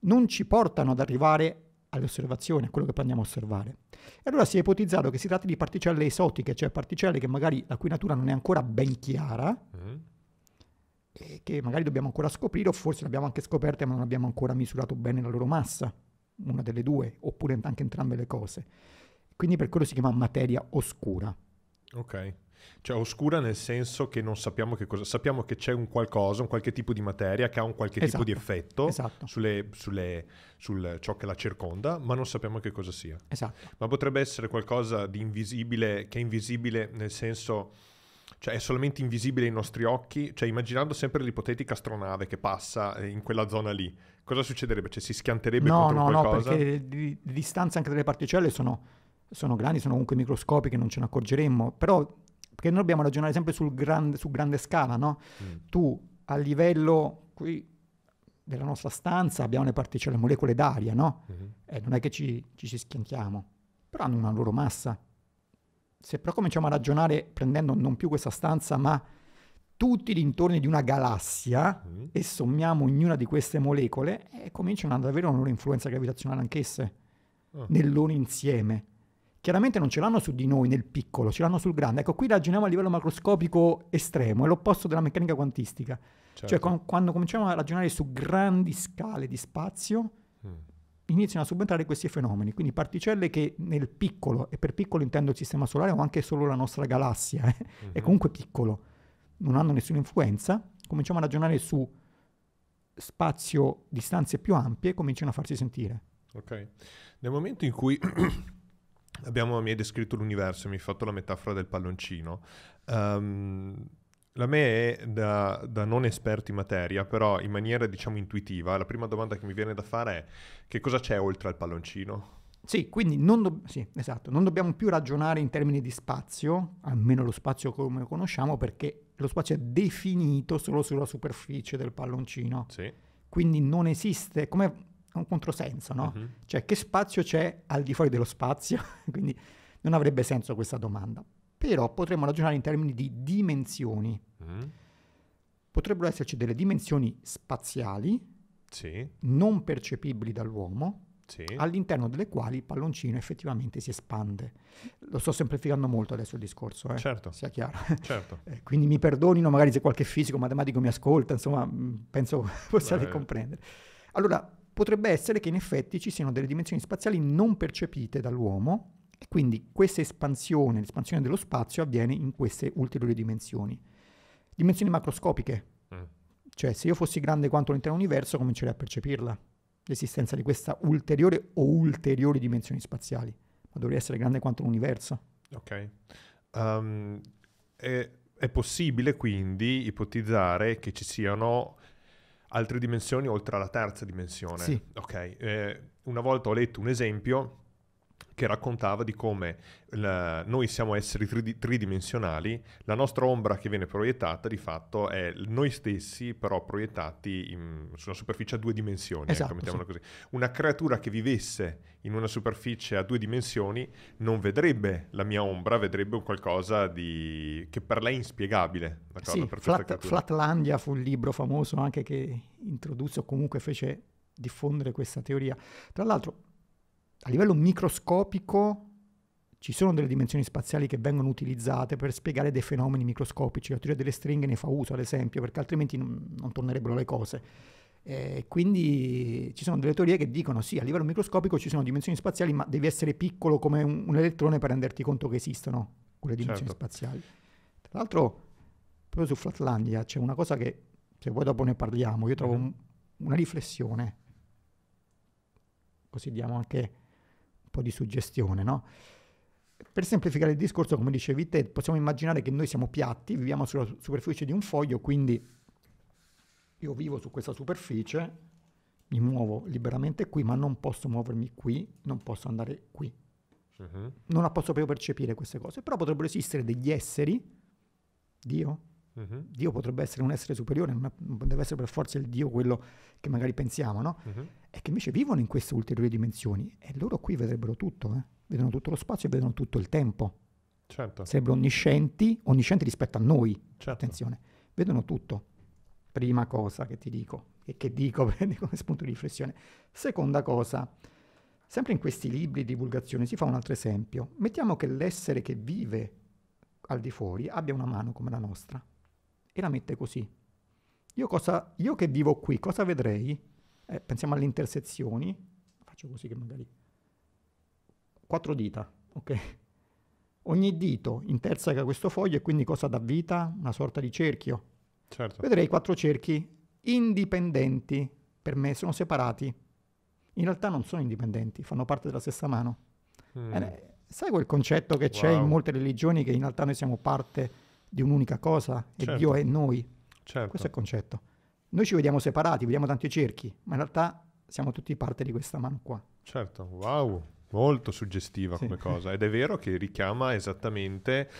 non ci portano ad arrivare alle osservazioni, a quello che andiamo a osservare. E allora si è ipotizzato che si tratti di particelle esotiche, cioè particelle che magari la cui natura non è ancora ben chiara, mm. e che magari dobbiamo ancora scoprire, o forse le abbiamo anche scoperte ma non abbiamo ancora misurato bene la loro massa, una delle due, oppure anche entrambe le cose. Quindi per quello si chiama materia oscura. Ok. Cioè oscura nel senso che non sappiamo che cosa, sappiamo che c'è un qualcosa, un qualche tipo di materia che ha un qualche esatto. tipo di esatto, effetto esatto. sulle, sulle, sul ciò che la circonda, ma non sappiamo che cosa sia. Esatto. Ma potrebbe essere qualcosa di invisibile, che è invisibile nel senso, cioè è solamente invisibile ai nostri occhi, cioè immaginando sempre l'ipotetica astronave che passa eh, in quella zona lì, cosa succederebbe? Cioè si schianterebbe no, contro no, qualcosa? No, no, perché le distanze anche delle particelle sono sono grandi, sono comunque microscopiche, non ce ne accorgeremmo, però perché noi dobbiamo ragionare sempre sul grande, su grande scala, no? Mm. Tu a livello qui della nostra stanza abbiamo le particelle, le molecole d'aria, no? Mm-hmm. E eh, non è che ci, ci si schiantiamo, però hanno una loro massa. Se però cominciamo a ragionare prendendo non più questa stanza, ma tutti i dintorni di una galassia mm. e sommiamo ognuna di queste molecole e eh, cominciano ad avere una loro influenza gravitazionale anchesse oh. Ah. nel loro insieme. Chiaramente non ce l'hanno su di noi nel piccolo, ce l'hanno sul grande. Ecco, qui ragioniamo a livello macroscopico estremo, è l'opposto della meccanica quantistica. Cioè, certo. Cioè, con, quando cominciamo a ragionare su grandi scale di spazio, mm. iniziano a subentrare questi fenomeni. Quindi particelle che nel piccolo, e per piccolo intendo il Sistema Solare o anche solo la nostra galassia, eh, mm-hmm. è comunque piccolo, non hanno nessuna influenza, cominciamo a ragionare su spazio, distanze più ampie, cominciano a farsi sentire. Ok. Nel momento in cui abbiamo, mi hai descritto l'universo, mi hai fatto la metafora del palloncino. Um, la me è da, da, non esperto in materia, però in maniera diciamo intuitiva, la prima domanda che mi viene da fare è che cosa c'è oltre al palloncino? Sì, quindi non, do- sì, esatto, non dobbiamo più ragionare in termini di spazio, almeno lo spazio come lo conosciamo, perché lo spazio è definito solo sulla superficie del palloncino. Sì. Quindi non esiste, come un controsenso, no? Uh-huh. Cioè che spazio c'è al di fuori dello spazio? *laughs* Quindi non avrebbe senso questa domanda. Però potremmo ragionare in termini di dimensioni. Uh-huh. Potrebbero esserci delle dimensioni spaziali, sì. non percepibili dall'uomo, sì. all'interno delle quali il palloncino effettivamente si espande. Lo sto semplificando molto adesso il discorso, eh? certo. sia chiaro. Certo. *laughs* Eh, quindi mi perdonino magari se qualche fisico matematico mi ascolta, insomma mm, penso *laughs* possiate comprendere. Allora, potrebbe essere che in effetti ci siano delle dimensioni spaziali non percepite dall'uomo e quindi questa espansione, l'espansione dello spazio avviene in queste ulteriori dimensioni. Dimensioni macroscopiche, mm. cioè se io fossi grande quanto l'intero universo comincerei a percepirla, l'esistenza di questa ulteriore o ulteriori dimensioni spaziali, ma dovrei essere grande quanto l'universo. Ok. Um, è, è possibile quindi ipotizzare che ci siano altre dimensioni oltre alla terza dimensione. Sì. Ok, eh, una volta ho letto un esempio che raccontava di come la, noi siamo esseri tridi- tridimensionali, la nostra ombra che viene proiettata di fatto è noi stessi però proiettati in, su una superficie a due dimensioni, ecco, esatto, ecco, sì. Una creatura che vivesse in una superficie a due dimensioni non vedrebbe la mia ombra, vedrebbe qualcosa di... che per lei è inspiegabile. Sì, Flat, Flatlandia fu il libro famoso anche che introdusse o comunque fece diffondere questa teoria. Tra l'altro a livello microscopico ci sono delle dimensioni spaziali che vengono utilizzate per spiegare dei fenomeni microscopici. La teoria delle stringhe ne fa uso, ad esempio, perché altrimenti non, non tornerebbero le cose. E quindi ci sono delle teorie che dicono sì, a livello microscopico ci sono dimensioni spaziali, ma devi essere piccolo come un, un elettrone per renderti conto che esistono quelle dimensioni certo. spaziali. Tra l'altro, proprio su Flatlandia c'è una cosa che, se poi dopo ne parliamo, io trovo mm-hmm. un, una riflessione, così diamo anche po' di suggestione, no? Per semplificare il discorso, come dicevi te, possiamo immaginare che noi siamo piatti, viviamo sulla superficie di un foglio, quindi io vivo su questa superficie, mi muovo liberamente qui, ma non posso muovermi qui, non posso andare qui. Uh-huh. Non la posso proprio percepire queste cose, però potrebbero esistere degli esseri, Dio, Uh-huh. Dio potrebbe essere un essere superiore, non deve essere per forza il Dio quello che magari pensiamo, no? Uh-huh. Mm-hmm. E che invece vivono in queste ulteriori dimensioni e loro qui vedrebbero tutto, eh? vedono tutto lo spazio e vedono tutto il tempo. Certo. Sarebbero onniscienti, onniscienti rispetto a noi, certo. attenzione, vedono tutto. Prima cosa che ti dico, e che dico *laughs* come spunto di riflessione. Seconda cosa, sempre in questi libri di divulgazione si fa un altro esempio. Mettiamo che l'essere che vive al di fuori abbia una mano come la nostra e la mette così. Io, cosa, io che vivo qui, cosa vedrei? Eh, pensiamo alle intersezioni, faccio così che magari... Quattro dita, ok? Ogni dito interseca questo foglio e quindi cosa dà vita? Una sorta di cerchio. Certo. Vedrei quattro cerchi indipendenti, per me sono separati. In realtà non sono indipendenti, fanno parte della stessa mano. Mm. Eh, sai quel concetto che wow. c'è in molte religioni che in realtà noi siamo parte di un'unica cosa e certo. Dio è noi. Certo. Questo è il concetto. Noi ci vediamo separati, vediamo tanti cerchi, ma in realtà siamo tutti parte di questa mano qua. Certo, wow, molto suggestiva sì. come cosa ed è vero che richiama esattamente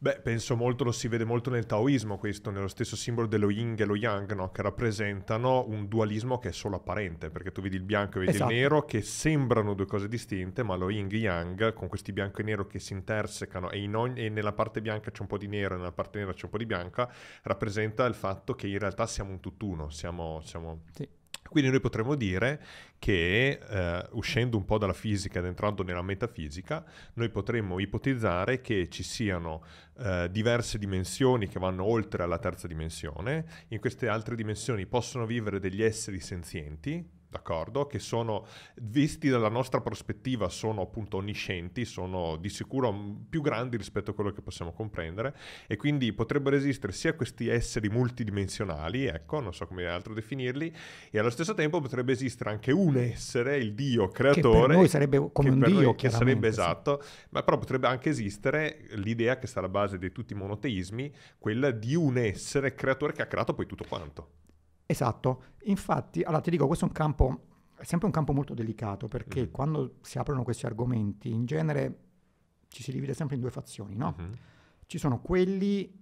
Beh, penso molto, lo si vede molto nel taoismo questo, nello stesso simbolo dello yin e lo yang, no? che rappresentano un dualismo che è solo apparente, perché tu vedi il bianco e vedi esatto. il nero, che sembrano due cose distinte, ma lo yin e yang, con questi bianco e nero che si intersecano e, in ogni, e nella parte bianca c'è un po' di nero e nella parte nera c'è un po' di bianca, rappresenta il fatto che in realtà siamo un tutt'uno, siamo... siamo... Sì. Quindi noi potremmo dire che eh, uscendo un po' dalla fisica ed entrando nella metafisica, noi potremmo ipotizzare che ci siano eh, diverse dimensioni che vanno oltre alla terza dimensione, in queste altre dimensioni possono vivere degli esseri senzienti, d'accordo? Che sono, visti dalla nostra prospettiva, sono appunto onniscienti, sono di sicuro più grandi rispetto a quello che possiamo comprendere e quindi potrebbero esistere sia questi esseri multidimensionali, ecco, non so come altro definirli, e allo stesso tempo potrebbe esistere anche un essere, il Dio creatore. Che per noi sarebbe come un Dio, noi, che sarebbe sì. esatto, ma però potrebbe anche esistere l'idea che sta alla base di tutti i monoteismi, quella di un essere creatore che ha creato poi tutto quanto. Esatto, infatti, allora ti dico, questo è un campo, è sempre un campo molto delicato perché mm-hmm. quando si aprono questi argomenti in genere ci si divide sempre in due fazioni, no? Mm-hmm. Ci sono quelli,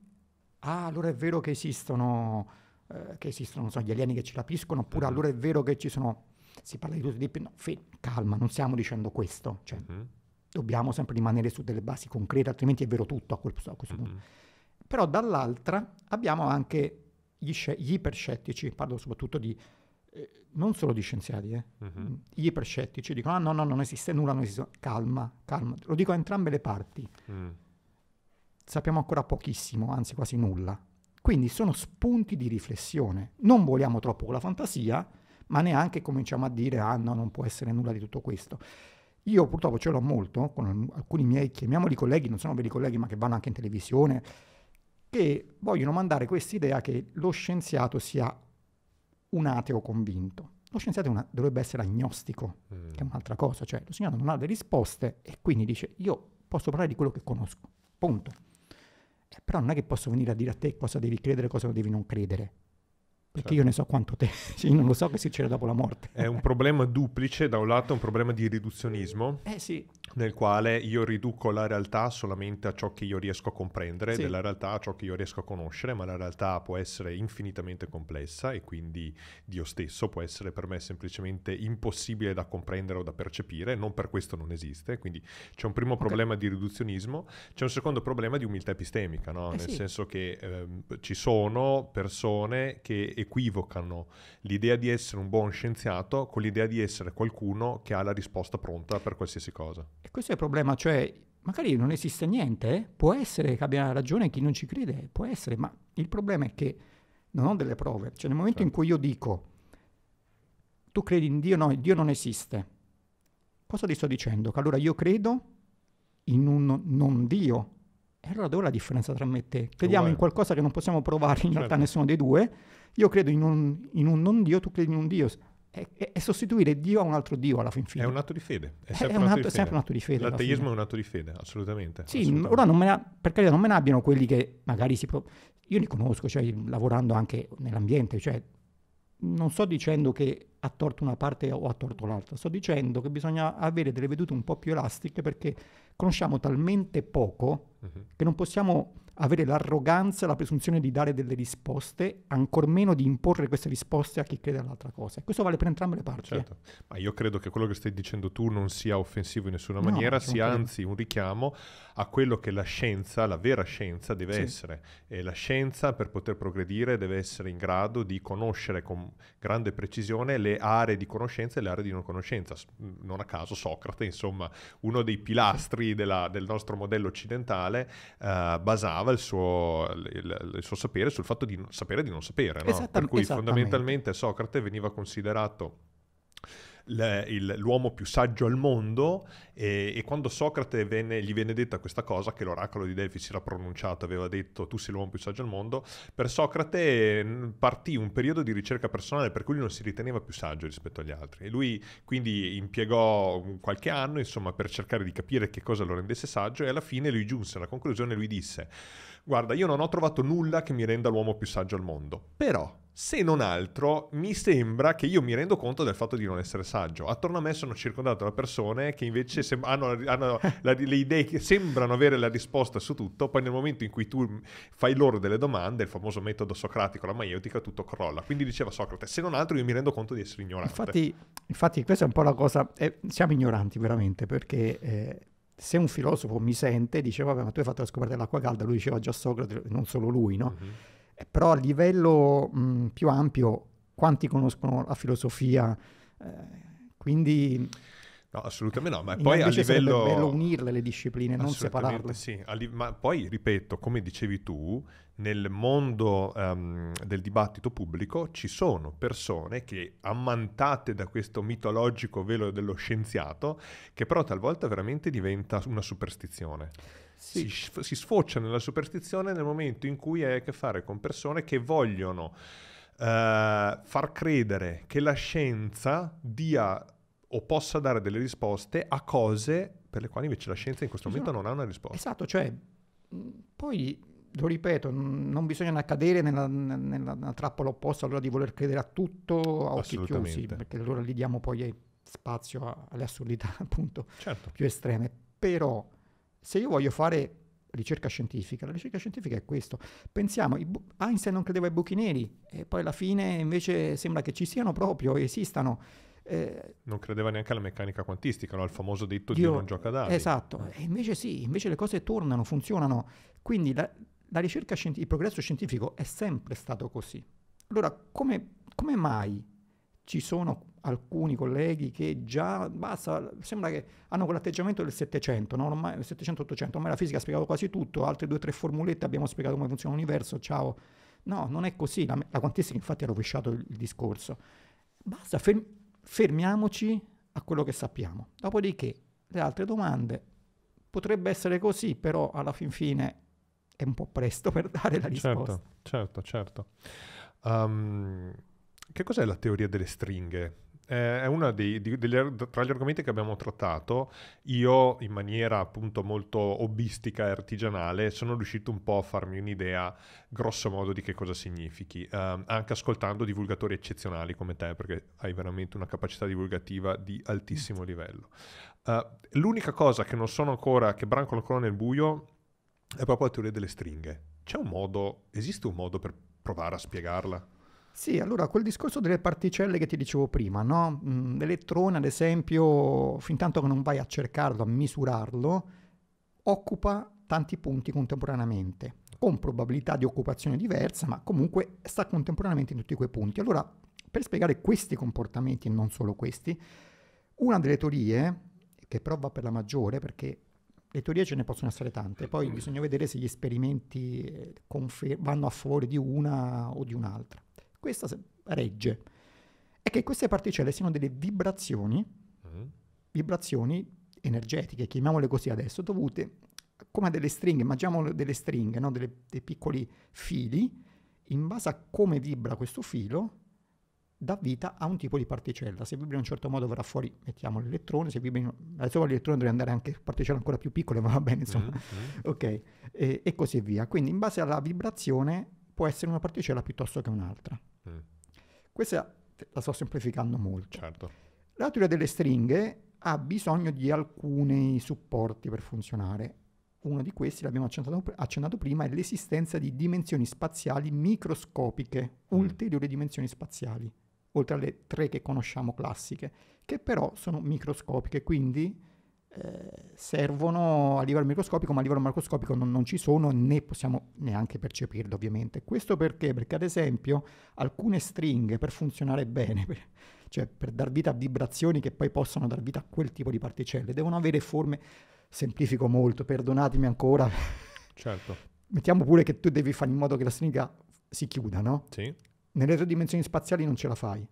ah allora è vero che esistono, eh, che esistono so, gli alieni che ci rapiscono, oppure mm-hmm. allora è vero che ci sono, si parla di tutti di più, no, fe, calma, non stiamo dicendo questo, cioè, mm-hmm. dobbiamo sempre rimanere su delle basi concrete, altrimenti è vero tutto a, quel, a questo mm-hmm. punto. Però dall'altra abbiamo anche gli, sci- gli iperscettici, parlo soprattutto di, eh, non solo di scienziati, eh, uh-huh. gli iperscettici dicono ah no, no, non esiste nulla, non esiste, calma, calma, lo dico a entrambe le parti. Mm. Sappiamo ancora pochissimo, anzi quasi nulla. Quindi sono spunti di riflessione. Non vogliamo troppo con la fantasia, ma neanche cominciamo a dire ah no, non può essere nulla di tutto questo. Io purtroppo ce l'ho molto con alcuni miei, chiamiamoli colleghi, non sono veri colleghi, ma che vanno anche in televisione, che vogliono mandare quest'idea che lo scienziato sia un ateo convinto. Lo scienziato una, dovrebbe essere agnostico, mm. che è un'altra cosa, cioè lo scienziato non ha le risposte e quindi dice io posso parlare di quello che conosco, punto. Eh, però non è che posso venire a dire a te cosa devi credere e cosa devi non credere. Perché certo. io ne so quanto te, cioè, *laughs* non lo so che succede dopo la morte. È un problema duplice, da un lato è un problema di riduzionismo, eh sì. nel quale io riduco la realtà solamente a ciò che io riesco a comprendere, sì. della realtà a ciò che io riesco a conoscere, ma la realtà può essere infinitamente complessa e quindi Dio stesso può essere per me semplicemente impossibile da comprendere o da percepire, non per questo non esiste, quindi c'è un primo okay. problema di riduzionismo, c'è un secondo problema di umiltà epistemica, no? eh nel sì. senso che ehm, ci sono persone che equivocano l'idea di essere un buon scienziato con l'idea di essere qualcuno che ha la risposta pronta per qualsiasi cosa. E questo è il problema, cioè magari non esiste niente, può essere che abbia ragione chi non ci crede, può essere, ma il problema è che non ho delle prove. Cioè nel momento certo. in cui io dico tu credi in Dio, no, Dio non esiste, cosa ti sto dicendo? Che allora io credo in un non Dio. E allora dov'è la differenza tra me e te? Crediamo in qualcosa che non possiamo provare in certo. realtà nessuno dei due, io credo in un, in un non Dio, tu credi in un Dio. È, sostituire Dio a un altro Dio alla fin fine. È un atto di fede. È sempre, è un, atto, atto sempre un, atto, di fede. L'ateismo è un atto di fede, assolutamente. Sì, assolutamente. ora non me ne, per carità non me ne abbiano quelli che magari si... Pro... Io li conosco, cioè, lavorando anche nell'ambiente, cioè, non sto dicendo che ha torto una parte o ha torto l'altra, sto dicendo che bisogna avere delle vedute un po' più elastiche perché conosciamo talmente poco uh-huh. che non possiamo avere l'arroganza e la presunzione di dare delle risposte, ancor meno di imporre queste risposte a chi crede all'altra cosa. E questo vale per entrambe le parti. Certo. Eh. Ma io credo che quello che stai dicendo tu non sia offensivo in nessuna no, maniera, sia anzi un richiamo a quello che la scienza, la vera scienza, deve sì. essere. E la scienza, per poter progredire, deve essere in grado di conoscere con grande precisione le aree di conoscenza e le aree di non conoscenza. Non a caso Socrate, insomma, uno dei pilastri della, del nostro modello occidentale, eh, basava basava il suo, il, il suo sapere sul fatto di sapere di non sapere. No? Per cui fondamentalmente Socrate veniva considerato l'uomo più saggio al mondo e, e quando Socrate venne, gli venne detta questa cosa che l'oracolo di Delphi si era pronunciato, aveva detto tu sei l'uomo più saggio al mondo, per Socrate partì un periodo di ricerca personale per cui lui non si riteneva più saggio rispetto agli altri e lui quindi impiegò qualche anno insomma per cercare di capire che cosa lo rendesse saggio e alla fine lui giunse alla conclusione, lui disse guarda io non ho trovato nulla che mi renda l'uomo più saggio al mondo, però se non altro, mi sembra che io mi rendo conto del fatto di non essere saggio. Attorno a me sono circondato da persone che invece sem- hanno, hanno la, le idee che sembrano avere la risposta su tutto, poi nel momento in cui tu fai loro delle domande, il famoso metodo socratico, la maieutica, tutto crolla. Quindi diceva Socrate, se non altro io mi rendo conto di essere ignorante. Infatti, infatti questa è un po' la cosa, eh, siamo ignoranti veramente, perché... Eh, se un filosofo mi sente, dice, vabbè, ma tu hai fatto la scoperta dell'acqua calda, lui diceva già Socrate, non solo lui, no? Mm-hmm però a livello mh, più ampio quanti conoscono la filosofia? Eh, quindi... No, assolutamente no, ma poi a livello... È bello unirle le discipline, non separarle. Sì, li... ma poi ripeto, come dicevi tu, nel mondo um, del dibattito pubblico ci sono persone che, ammantate da questo mitologico velo dello scienziato, che però talvolta veramente diventa una superstizione sì. si, si sfocia nella superstizione nel momento in cui hai a che fare con persone che vogliono uh, far credere che la scienza dia o possa dare delle risposte a cose per le quali invece la scienza in questo momento non ha una risposta. Esatto, cioè poi lo ripeto, non bisogna cadere nella, nella, nella, trappola opposta allora di voler credere a tutto a occhi chiusi, perché allora lì diamo poi spazio a, alle assurdità *laughs* appunto certo. più estreme. Però se io voglio fare ricerca scientifica, la ricerca scientifica è questo. Pensiamo, Einstein non credeva ai buchi neri e poi alla fine invece sembra che ci siano proprio, esistano. Eh, non credeva neanche alla meccanica quantistica, no? al famoso detto Dio, non gioca dadi. Esatto, e invece sì, invece le cose tornano, funzionano. Quindi la, la ricerca scientifica, il progresso scientifico è sempre stato così. Allora, come, come mai ci sono alcuni colleghi che già basta, sembra che hanno quell'atteggiamento del 700, no? ormai, 700-800, ormai la fisica ha spiegato quasi tutto, altre due o tre formulette abbiamo spiegato come funziona l'universo, ciao. No, non è così, la, la quantistica infatti ha rovesciato il, il discorso. Basta, ferm, fermiamoci a quello che sappiamo. Dopodiché le altre domande, potrebbe essere così, però alla fin fine è un po' presto per dare la risposta. Certo, certo, certo. Um, che cos'è la teoria delle stringhe? eh, è uno dei, di, degli, tra gli argomenti che abbiamo trattato. Io, in maniera appunto molto hobbistica e artigianale, sono riuscito un po' a farmi un'idea grosso modo di che cosa significhi, eh, anche ascoltando divulgatori eccezionali come te, perché hai veramente una capacità divulgativa di altissimo livello. Uh, l'unica cosa che non sono ancora, che branco ancora nel buio, è proprio la teoria delle stringhe. C'è un modo, esiste un modo per provare a spiegarla? Sì, allora quel discorso delle particelle che ti dicevo prima, no? Mm, l'elettrone ad esempio, fin tanto che non vai a cercarlo, a misurarlo, occupa tanti punti contemporaneamente, con probabilità di occupazione diversa, ma comunque sta contemporaneamente in tutti quei punti. Allora, per spiegare questi comportamenti e non solo questi, una delle teorie, che però va per la maggiore, perché le teorie ce ne possono essere tante, poi bisogna vedere se gli esperimenti eh, confer- vanno a favore di una o di un'altra. Questa regge. È che queste particelle siano delle vibrazioni, mm. vibrazioni energetiche, chiamiamole così adesso, dovute come a delle stringhe, immaginiamo delle stringhe, no? delle, dei piccoli fili, in base a come vibra questo filo, dà vita a un tipo di particella. Se vibra in un certo modo verrà fuori, mettiamo l'elettrone, se vibra in... adesso l'elettrone deve andare anche a particelle ancora più piccole, ma *laughs* va bene, insomma. Mm-hmm, mm-hmm. ok, e, e, così via. Quindi in base alla vibrazione può essere una particella piuttosto che un'altra. Mm. Questa la sto semplificando molto. Certo. La teoria delle stringhe ha bisogno di alcuni supporti per funzionare. Uno di questi, l'abbiamo accennato, accennato prima, è l'esistenza di dimensioni spaziali microscopiche, mm. ulteriori dimensioni spaziali, oltre alle tre che conosciamo classiche, che però sono microscopiche, quindi servono a livello microscopico, ma a livello macroscopico non, non, ci sono né possiamo neanche percepirle ovviamente. Questo perché? Perché ad esempio alcune stringhe per funzionare bene, per, cioè per dar vita a vibrazioni che poi possono dar vita a quel tipo di particelle, devono avere forme, semplifico molto, perdonatemi ancora. Certo. Mettiamo pure che tu devi fare in modo che la stringa si chiuda, no? Sì. Nelle tre dimensioni spaziali non ce la fai.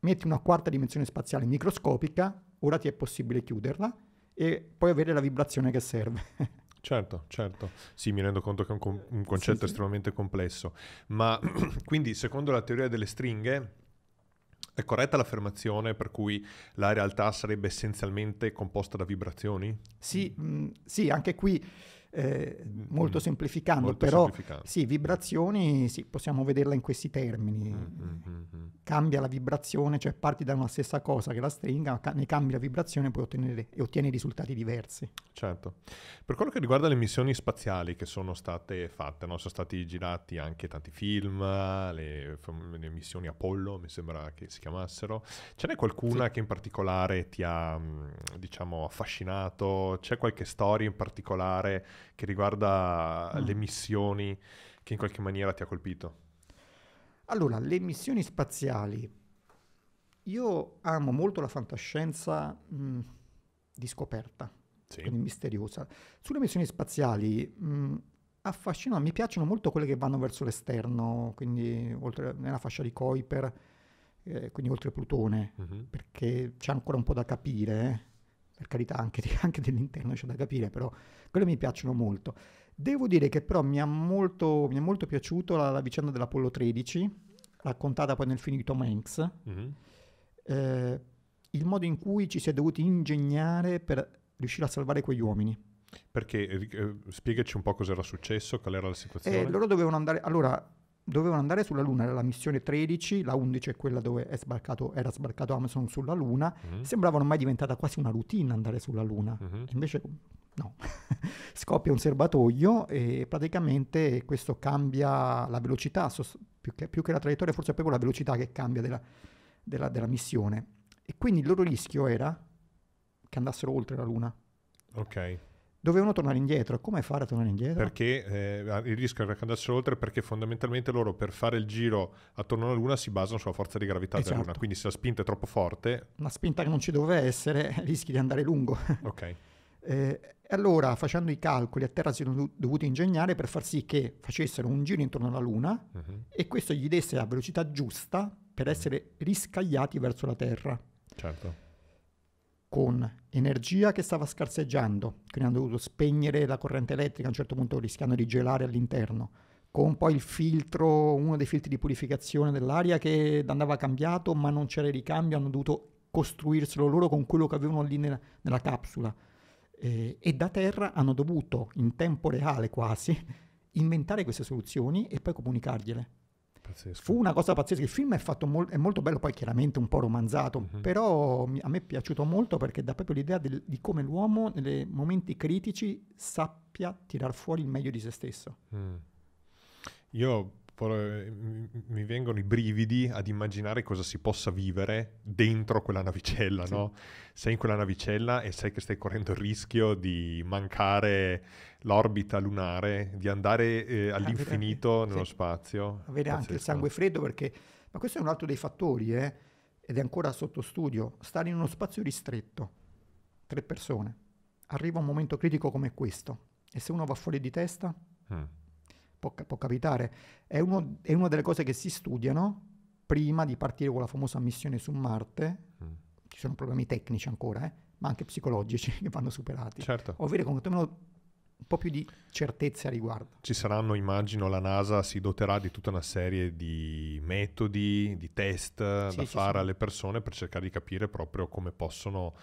Metti una quarta dimensione spaziale microscopica, ora ti è possibile chiuderla e poi avere la vibrazione che serve. *laughs* Certo, certo. Sì, mi rendo conto che è un, com- un concetto sì, estremamente sì. complesso. Ma *clears throat* quindi, secondo la teoria delle stringhe, è corretta l'affermazione per cui la realtà sarebbe essenzialmente composta da vibrazioni? Sì, mh, mm, sì anche qui eh, mm, molto mm. semplificando, molto però semplificando. sì, vibrazioni sì, possiamo vederla in questi termini. Mm-hmm. Cambia la vibrazione, cioè parti da una stessa cosa che la stringa, ca- ne cambi la vibrazione puoi ottenere, e ottieni risultati diversi. Certo. Per quello che riguarda le missioni spaziali che sono state fatte, no? sono stati girati anche tanti film, le, le, missioni Apollo mi sembra che si chiamassero, ce n'è qualcuna sì. che in particolare ti ha diciamo affascinato? C'è qualche storia in particolare? che riguarda mm. le missioni che in qualche maniera ti ha colpito? Allora, le missioni spaziali. Io amo molto la fantascienza mh, mm, di scoperta, sì. quindi misteriosa. Sulle missioni spaziali mh, mm, affascinano, mi piacciono molto quelle che vanno verso l'esterno, quindi oltre, nella fascia di Kuiper, eh, quindi oltre Plutone, mm-hmm. perché c'è ancora un po' da capire. Eh per carità anche, *laughs* anche dell'interno c'è da capire, però quelle mi piacciono molto. Devo dire che però mi, molto, mi è molto, piaciuto la, la, vicenda dell'Apollo 13, raccontata poi nel film di Tom Hanks, mm-hmm. eh, il modo in cui ci si è dovuti ingegnare per riuscire a salvare quegli uomini. Perché eh, spiegaci un po' cos'era successo, qual era la situazione. Eh, loro dovevano andare. Allora, dovevano andare sulla Luna, era la missione 13, la 11 è quella dove è sbarcato, era sbarcato Amazon sulla Luna, mm-hmm. sembrava ormai diventata quasi una routine andare sulla Luna, mm-hmm. invece no, *laughs* scoppia un serbatoio e praticamente questo cambia la velocità, più che, più che la traiettoria forse è proprio la velocità che cambia della, della, della missione. E quindi il loro rischio era che andassero oltre la Luna. Ok dovevano tornare indietro. Come fare a tornare indietro? Perché eh, il rischio era che andassero oltre perché fondamentalmente loro per fare il giro attorno alla Luna si basano sulla forza di gravità esatto. della Luna, esatto. quindi se la spinta è troppo forte... Una spinta che non ci doveva essere, *laughs* rischi di andare lungo. *laughs* Ok. eh, allora, facendo i calcoli, a Terra si sono dovuti ingegnare per far sì che facessero un giro intorno alla Luna uh-huh. e questo gli desse la velocità giusta per mhm. essere riscagliati verso la Terra. Certo con energia che stava scarseggiando, quindi hanno dovuto spegnere la corrente elettrica a un certo punto rischiando di gelare all'interno, con poi il filtro, uno dei filtri di purificazione dell'aria che andava cambiato ma non c'era il ricambio, hanno dovuto costruirselo loro con quello che avevano lì nella, nella capsula. Eh, e da terra hanno dovuto, in tempo reale quasi, *laughs* inventare queste soluzioni e poi comunicargliele. Pazzesco. Fu una cosa pazzesca. Il film è, fatto mol- è molto bello, poi chiaramente un po' romanzato, mm-hmm. però mi- a me è piaciuto molto perché dà proprio l'idea del- di come l'uomo nei momenti critici sappia tirar fuori il meglio di se stesso. Mm. Io eh, mi vengono i brividi ad immaginare cosa si possa vivere dentro quella navicella, sì. no? Sei in quella navicella e sai che stai correndo il rischio di mancare l'orbita lunare, di andare eh, all'infinito anche, nello sì. spazio. Avere Pazzesco. anche il sangue freddo perché... Ma questo è un altro dei fattori, eh? Ed è ancora sotto studio. Stare in uno spazio ristretto, tre persone. Arriva un momento critico come questo. E se uno va fuori di testa... Mm può, può capitare, è, uno, è, una delle cose che si studiano prima di partire con la famosa missione su Marte. Mm. Ci sono problemi tecnici ancora, eh? ma anche psicologici *laughs* che vanno superati. Certo. Ovvero con un po' più di certezza a riguardo. Ci saranno, immagino, la NASA si doterà di tutta una serie di metodi, di test sì, da fare sono. alle persone per cercare di capire proprio come possono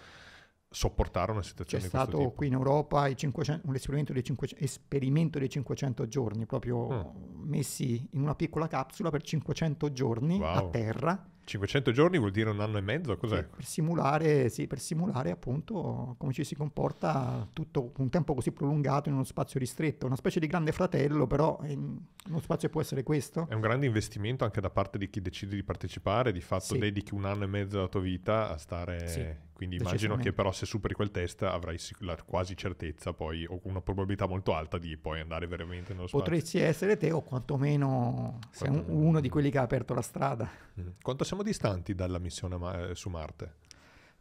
sopportare una situazione C'è stato tipo. qui in Europa 500, un esperimento dei, 500, esperimento dei 500 giorni, proprio mm. messi in una piccola capsula per 500 giorni wow. a terra. 500 giorni vuol dire un anno e mezzo? Cos'è? Per simulare, sì, per simulare appunto come ci si comporta tutto un tempo così prolungato in uno spazio ristretto, una specie di grande fratello, però in uno spazio può essere questo. È un grande investimento anche da parte di chi decide di partecipare, di fatto sì. dedichi un anno e mezzo della tua vita a stare sì. Quindi immagino che però se superi quel test avrai la quasi certezza poi, o una probabilità molto alta di poi andare veramente nello spazio. Potresti essere te o quantomeno sei Quanto... uno di quelli che ha aperto la strada. Mm. Quanto siamo distanti dalla missione ma- eh, su Marte?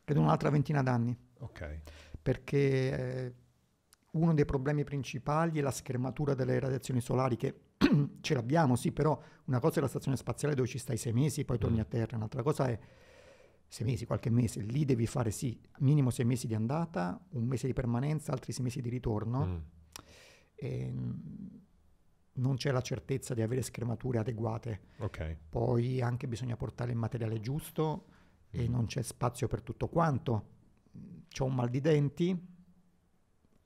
Credo un'altra ventina d'anni. Ok. Perché eh, uno dei problemi principali è la schermatura delle radiazioni solari che *clears throat* ce l'abbiamo, sì, però una cosa è la stazione spaziale dove ci stai sei mesi, e poi torni mm. a Terra, un'altra cosa è sei mesi, qualche mese, lì devi fare sì, minimo sei mesi di andata, un mese di permanenza, altri sei mesi di ritorno. Mm. E, ehm, non c'è la certezza di avere schermature adeguate. Okay. Poi anche bisogna portare il materiale giusto mm. e non c'è spazio per tutto quanto. Ho un mal di denti,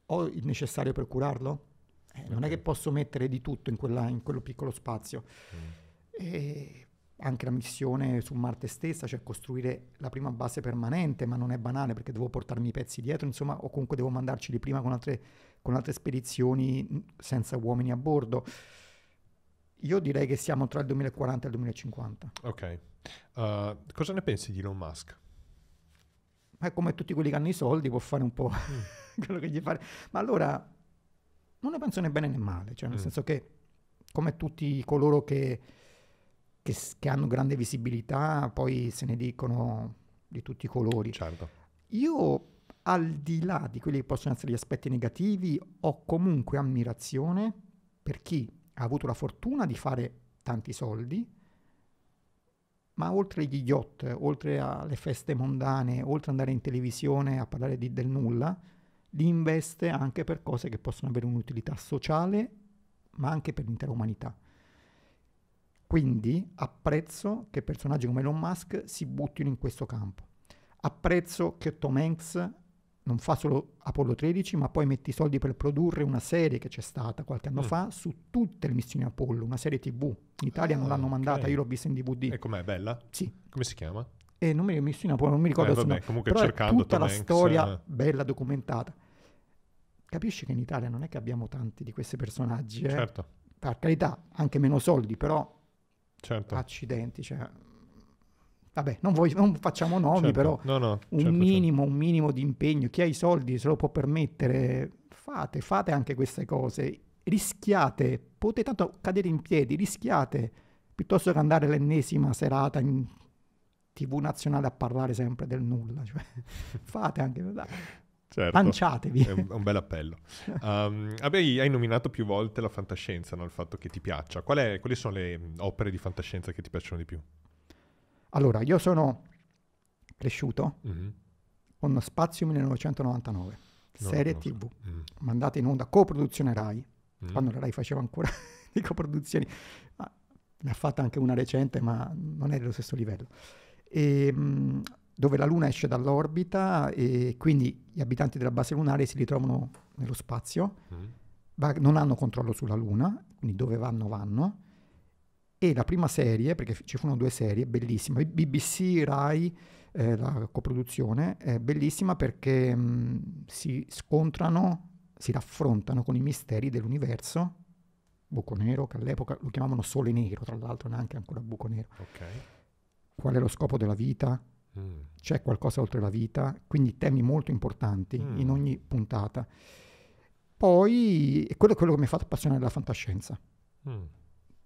ho il necessario per curarlo? Eh, okay. Non è che posso mettere di tutto in, quella, in quello piccolo spazio. Mm. E anche la missione su Marte stessa, cioè costruire la prima base permanente, ma non è banale perché devo portarmi i pezzi dietro, insomma, o comunque devo mandarceli prima con altre, con altre spedizioni mm, senza uomini a bordo. Io direi che siamo tra il 2040 e il 2050. Ok. Uh, cosa ne pensi di Elon Musk? Ma come tutti quelli che hanno i soldi può fare un po' mm. *laughs* quello che gli fa. Ma allora, non ne penso né bene né male, cioè nel mm. senso che come tutti coloro che che, che, hanno grande visibilità, poi se ne dicono di tutti i colori. Certo. Io, al di là di quelli che possono essere gli aspetti negativi, ho comunque ammirazione per chi ha avuto la fortuna di fare tanti soldi, ma oltre agli yacht, oltre alle feste mondane, oltre ad andare in televisione a parlare di del nulla, li investe anche per cose che possono avere un'utilità sociale, ma anche per l'intera umanità. Quindi apprezzo che personaggi come Elon Musk si buttino in questo campo. Apprezzo che Tom Hanks non fa solo Apollo 13, ma poi mette i soldi per produrre una serie che c'è stata qualche anno mm. fa su tutte le missioni Apollo, una serie TV. In Italia ah, non l'hanno mandata, okay. io l'ho vista in DVD. E com'è bella? Sì. Come si chiama? Eh, non, mi, Apollo, non mi ricordo eh, vabbè, sono, comunque però cercando è tutta Tom la Hanks, storia eh. bella documentata. Capisci che in Italia non è che abbiamo tanti di questi personaggi, eh? Certo. Per carità, anche meno soldi, però certo. accidenti. Cioè, vabbè, non, voglio, non, facciamo nomi, certo. però no, no, un, certo, certo, minimo, un minimo di impegno. Chi ha i soldi se lo può permettere, fate, fate anche queste cose. Rischiate, potete tanto cadere in piedi, rischiate piuttosto che andare l'ennesima serata in TV nazionale a parlare sempre del nulla. Cioè, *laughs* fate anche. Dai. Certo. Lanciatevi. È un bel appello. Um, *laughs* hai, hai nominato più volte la fantascienza, no? il fatto che ti piaccia. Qual è, quali sono le mm, opere di fantascienza che ti piacciono di più? Allora, io sono cresciuto mm-hmm. con Spazio 1999, no, serie no, TV, mm. mandata in onda, coproduzione Rai, mm. quando la Rai faceva ancora le *laughs* coproduzioni. ne ha fatta anche una recente, ma non è dello stesso livello. E, ehm, mh, dove la Luna esce dall'orbita e quindi gli abitanti della base lunare si ritrovano nello spazio, mm. va- non hanno controllo sulla Luna, quindi dove vanno vanno. E la prima serie, perché ci furono due serie, bellissima, BBC, Rai, eh, la coproduzione, è bellissima perché mh, mm, si scontrano, si raffrontano con i misteri dell'universo, buco nero, che all'epoca lo chiamavano sole nero, tra l'altro neanche ancora buco nero. Okay. Qual è lo scopo della vita? Mm. C'è qualcosa oltre la vita, quindi temi molto importanti mm. in ogni puntata. Poi, quello è quello che mi ha fatto appassionare la fantascienza. Mm.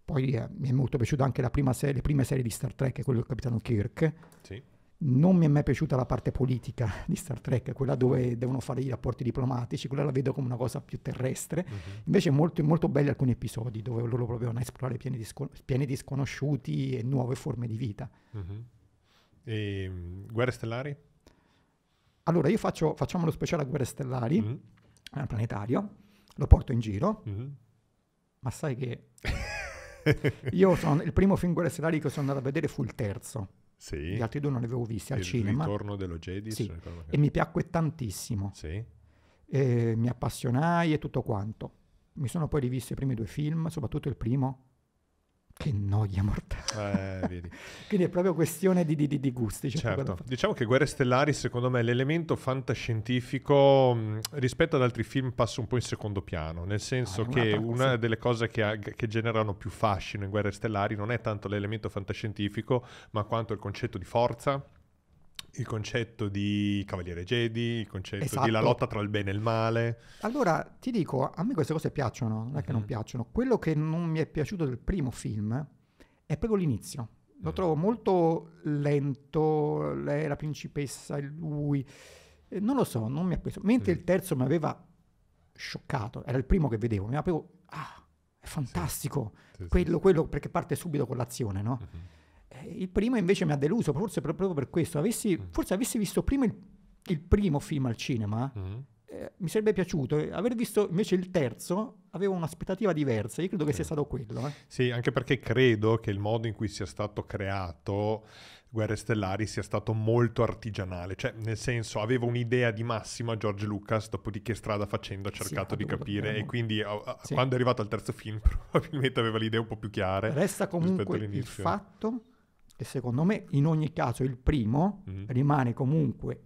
Poi eh, mi è molto piaciuta anche serie, le prime serie di Star Trek, quello del Capitano Kirk. Sì. Non mi è mai piaciuta la parte politica *laughs* di Star Trek, quella dove devono fare i rapporti diplomatici, quella la vedo come una cosa più terrestre. Mm-hmm. Invece molto, molto belli alcuni episodi dove loro provavano a esplorare pianeti, sco- pianeti sconosciuti e nuove forme di vita. Mm-hmm. E mm, Guerre Stellari? Allora, io faccio, facciamo lo speciale a Guerre Stellari, mm-hmm. planetario, lo porto in giro, mm-hmm. ma sai che... *laughs* io sono il primo film Guerre Stellari che sono andato a vedere fu il terzo. Sì. Gli altri due non li avevo visti al cinema. Il ritorno dello Jedi. Sì. Che... E mi piacque tantissimo. Sì. E mi appassionai e tutto quanto. Mi sono poi rivisto i primi due film, soprattutto il primo, che noia mortale. Eh, *laughs* Quindi è proprio questione di, di, di gusti. Cioè certo. Diciamo che Guerre Stellari, secondo me, l'elemento fantascientifico mh, rispetto ad altri film passa un po' in secondo piano, nel senso ah, che una delle cose che, ha, che, generano più fascino in Guerre Stellari non è tanto l'elemento fantascientifico, ma quanto il concetto di forza, il concetto di Cavaliere Jedi, il concetto esatto. della lotta tra il bene e il male. Allora, ti dico, a me queste cose piacciono, non è che mm-hmm. non mhm. piacciono. Quello che non mi è piaciuto del primo film è proprio l'inizio. Lo mm. trovo molto lento, lei, la principessa, e lui. Eh, non lo so, non mi ha preso. Mentre mm. il terzo mi aveva scioccato, era il primo che vedevo, mi aveva proprio... Ah, è fantastico! Sì. Sì, quello, sì. quello, perché parte subito con l'azione, no? Mm-hmm eh, il primo invece mi ha deluso, forse proprio per questo. Avessi, mm. Forse avessi visto prima il, il primo film al cinema, mm. eh, mi sarebbe piaciuto. Eh, aver visto invece il terzo, avevo un'aspettativa diversa. Io credo okay. che sia stato quello. Eh. Sì, anche perché credo che il modo in cui sia stato creato Guerre Stellari sia stato molto artigianale, cioè nel senso avevo un'idea di massima George Lucas, dopodiché strada facendo ha cercato sì, di capire e quindi a, a, sì. quando è arrivato al terzo film *laughs* probabilmente aveva l'idea un po' più chiara. Resta comunque il fatto e secondo me in ogni caso il primo mm-hmm. rimane comunque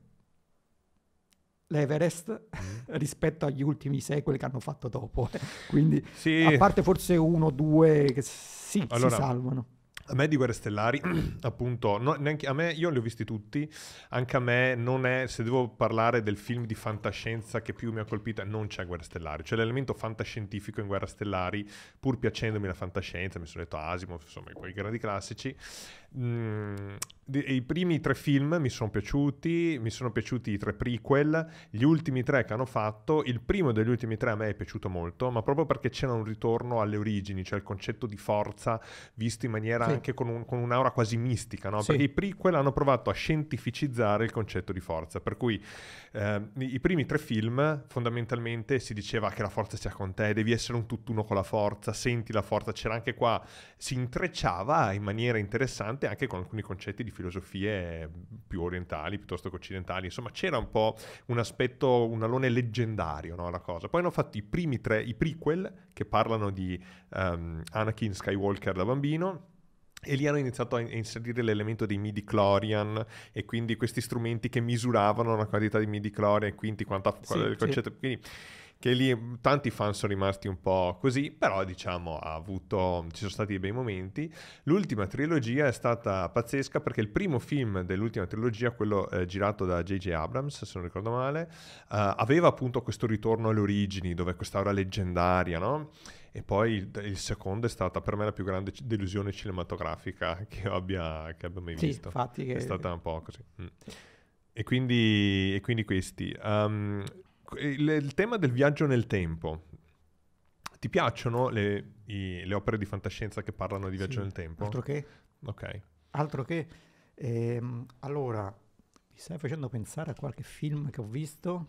l'Everest mm-hmm. *laughs* rispetto agli ultimi secoli che hanno fatto dopo. Eh. Quindi sì. a parte forse uno o due che sì, allora, si salvano. A me di Guerre Stellari, *clears throat* appunto, no, neanche, a me, io li ho visti tutti, anche a me non è, se devo parlare del film di fantascienza che più mi ha colpito, non c'è Guerre Stellari, c'è l'elemento fantascientifico in Guerre Stellari, pur piacendomi la fantascienza, mi sono detto Asimov, insomma, quei grandi classici, i primi tre film mi sono piaciuti, mi sono piaciuti i tre prequel, gli ultimi tre che hanno fatto, il primo degli ultimi tre a me è piaciuto molto, ma proprio perché c'era un ritorno alle origini, cioè il concetto di forza visto in maniera sì. anche con, un, con, un'aura quasi mistica, no? sì. perché i prequel hanno provato a scientificizzare il concetto di forza, per cui eh, i primi tre film fondamentalmente si diceva che la forza sia con te, devi essere un tutt'uno con la forza, senti la forza, c'era anche qua, si intrecciava in maniera interessante interessante anche con alcuni concetti di filosofie più orientali piuttosto che occidentali. Insomma, c'era un po' un aspetto, un alone leggendario, no, la cosa. Poi hanno fatto i primi tre, i prequel, che parlano di um, Anakin Skywalker da bambino, e lì hanno iniziato a inserire l'elemento dei midi chlorian e quindi questi strumenti che misuravano la quantità di midi chlorian e quindi quanta... Sì, qual- sì. Quindi che lì mm, tanti fan sono rimasti un po' così, però diciamo ha avuto, ci sono stati dei bei momenti. L'ultima trilogia è stata pazzesca perché il primo film dell'ultima trilogia, quello eh, girato da J.J. Abrams, se non ricordo male, eh, aveva appunto questo ritorno alle origini, dove questa ora leggendaria, no? E poi il, il, secondo è stata per me la più grande delusione cinematografica *laughs* che abbia, che abbia mai sì, visto. Infatti che... È stata un po' così. Mm. E, quindi, e quindi, questi. Um, Ecco, il, il tema del viaggio nel tempo. Ti piacciono le, i, le, opere di fantascienza che parlano di viaggio sì, nel tempo? Altro che. Ok. Altro che. Ehm, allora, mi stai facendo pensare a qualche film che ho visto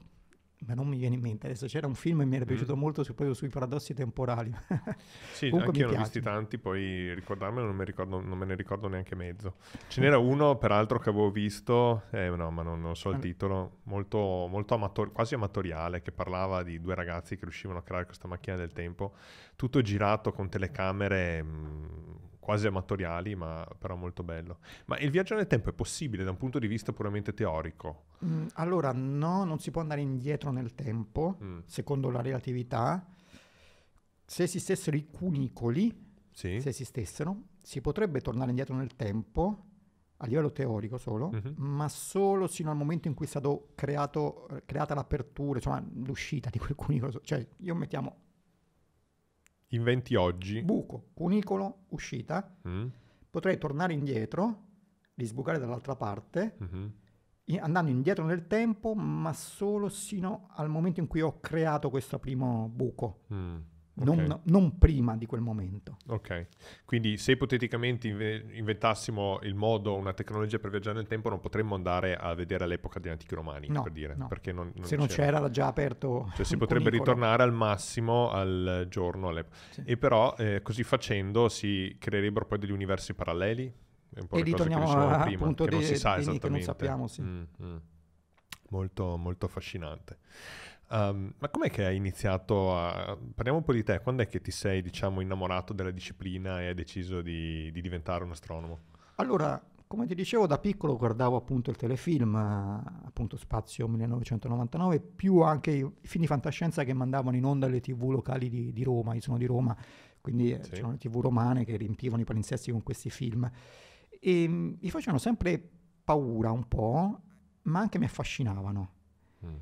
ma non mi viene in mente adesso c'era un film e mi era mm. piaciuto molto su, proprio sui paradossi temporali *laughs* sì anche io ne ho visti tanti poi ricordarmelo non, ricordo, non, me ne ricordo neanche mezzo ce n'era uno peraltro che avevo visto eh, no ma non, non so il allora. titolo molto, molto amator- quasi amatoriale che parlava di due ragazzi che riuscivano a creare questa macchina del tempo tutto girato con telecamere mh, mm, quasi amatoriali, ma però molto bello. Ma il viaggio nel tempo è possibile da un punto di vista puramente teorico? Mm, allora, no, non si può andare indietro nel tempo, mm. secondo la relatività. Se esistessero i cunicoli, sì. se esistessero, si potrebbe tornare indietro nel tempo, a livello teorico solo, mm-hmm. ma solo sino al momento in cui è stata creata l'apertura, insomma l'uscita di quel cunicolo. Cioè, io mettiamo Inventi oggi. Buco, cunicolo, uscita. Mm. Potrei tornare indietro, risbucare dall'altra parte, mm-hmm. andando indietro nel tempo, ma solo sino al momento in cui ho creato questo primo buco. Mm. Okay. Non, non, prima di quel momento. Ok, quindi se ipoteticamente inve- inventassimo il modo, una tecnologia per viaggiare nel tempo, non potremmo andare a vedere l'epoca degli antichi romani, no, per dire, no. perché non, non se non c'era l'ha già aperto. Cioè si potrebbe cunicolo. ritornare al massimo al giorno, sì. e però eh, così facendo si creerebbero poi degli universi paralleli. e ritorniamo a prima, appunto che non si sa esattamente. Che non sappiamo, sì. Mm, mm. Molto, molto affascinante. Um, ma com'è che hai iniziato a... Parliamo un po' di te, quando è che ti sei, diciamo, innamorato della disciplina e hai deciso di, di diventare un astronomo? Allora, come ti dicevo, da piccolo guardavo appunto il telefilm, appunto Spazio 1999, più anche i film di fantascienza che mandavano in onda le tv locali di, di Roma, io sono di Roma, quindi eh, sì. c'erano le tv romane che riempivano i palinsesti con questi film. E ehm, mi facevano sempre paura un po', ma anche mi affascinavano. Mm.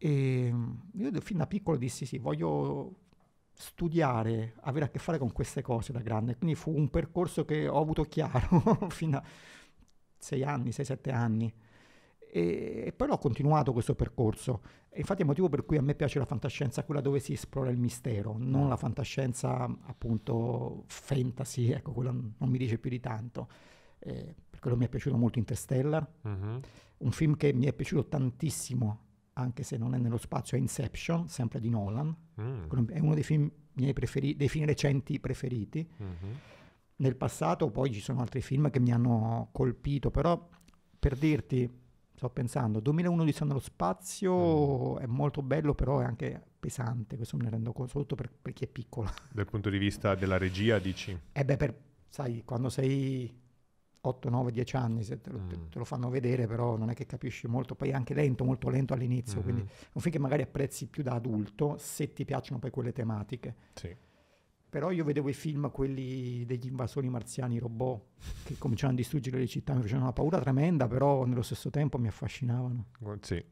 E ehm, io fin da piccolo dissi sì, voglio studiare, avere a che fare con queste cose da grande. Quindi fu un percorso che ho avuto chiaro *laughs* fino a 6 anni, 6-7 anni. E, e poi l'ho continuato questo percorso. E infatti è il motivo per cui a me piace la fantascienza, quella dove si esplora il mistero, non mm. la fantascienza appunto fantasy, ecco, quella non mi dice più di tanto. Eh, perché mi è piaciuto molto Interstellar, uh-huh. un film che mi è piaciuto tantissimo anche se non è nello spazio, è Inception, sempre di Nolan, mm. è uno dei film miei preferi- dei film recenti preferiti. Mm-hmm. Nel passato poi ci sono altri film che mi hanno colpito, però per dirti, sto pensando, 2001 di Sono nello spazio mm. è molto bello, però è anche pesante, questo me ne rendo conto, soprattutto per, per chi è piccolo. Dal punto di vista della regia, dici? Eh beh, per, sai, quando sei 8, 9, 10 anni se te lo, mm. te, lo, fanno vedere, però non è che capisci molto, poi è anche lento, molto lento all'inizio, mm. quindi mm-hmm. è un film che magari apprezzi più da adulto se ti piacciono poi quelle tematiche. Sì. Però io vedevo i film, quelli degli invasori marziani robot, che cominciavano a distruggere le città, mi facevano una paura tremenda, però nello stesso tempo mi affascinavano. Sì.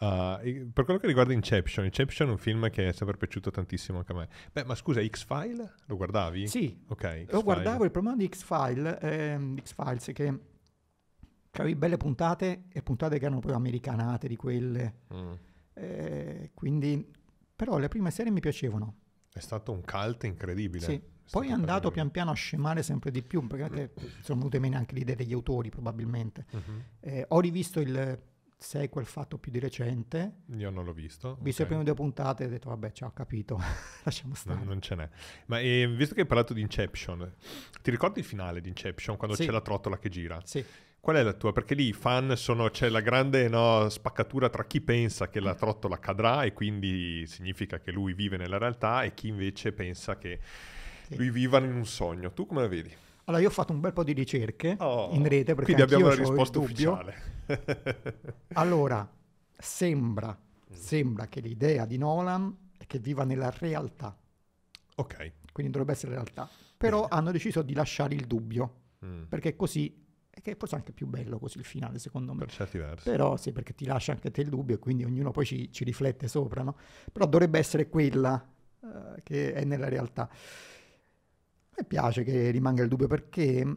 Uh, per quello che riguarda Inception, Inception è un film che è sempre piaciuto tantissimo anche a me. Beh, ma scusa, X-File lo guardavi? Sì, okay, lo guardavo. Il problema di X-File, eh, X-Files è che avevi belle puntate e puntate che erano proprio americanate di quelle. Mm. Eh, quindi, però le prime serie mi piacevano è stato un cult incredibile. Sì. Poi è andato pian piano a scemare sempre di più, perché sono venute meno anche le idee degli autori probabilmente. Uh-huh. Eh, ho rivisto il sequel fatto più di recente. Io non l'ho visto. Ho visto okay. le prime due puntate e ho detto vabbè, ci ho capito, *laughs* lasciamo stare. No, non ce n'è. Ma eh, visto che hai parlato di Inception, ti ricordi il finale di Inception quando sì. c'è la trottola che gira? Sì. Qual è la tua? Perché lì i fan sono, c'è la grande no, spaccatura tra chi pensa che la trottola cadrà e quindi significa che lui vive nella realtà e chi invece pensa che sì. lui viva in un sogno. Tu come la vedi? Allora io ho fatto un bel po' di ricerche oh, in rete perché quindi abbiamo la risposta ufficiale. *laughs* allora, sembra, mm. sembra che l'idea di Nolan è che viva nella realtà. Ok. Quindi dovrebbe essere realtà. Però Bene. hanno deciso di lasciare il dubbio mm. perché così e che è forse anche più bello così il finale, secondo me. Per certi versi. Però sì, perché ti lascia anche te il dubbio e quindi ognuno poi ci, ci riflette sopra, no? Però dovrebbe essere quella uh, che è nella realtà. A me piace che rimanga il dubbio perché...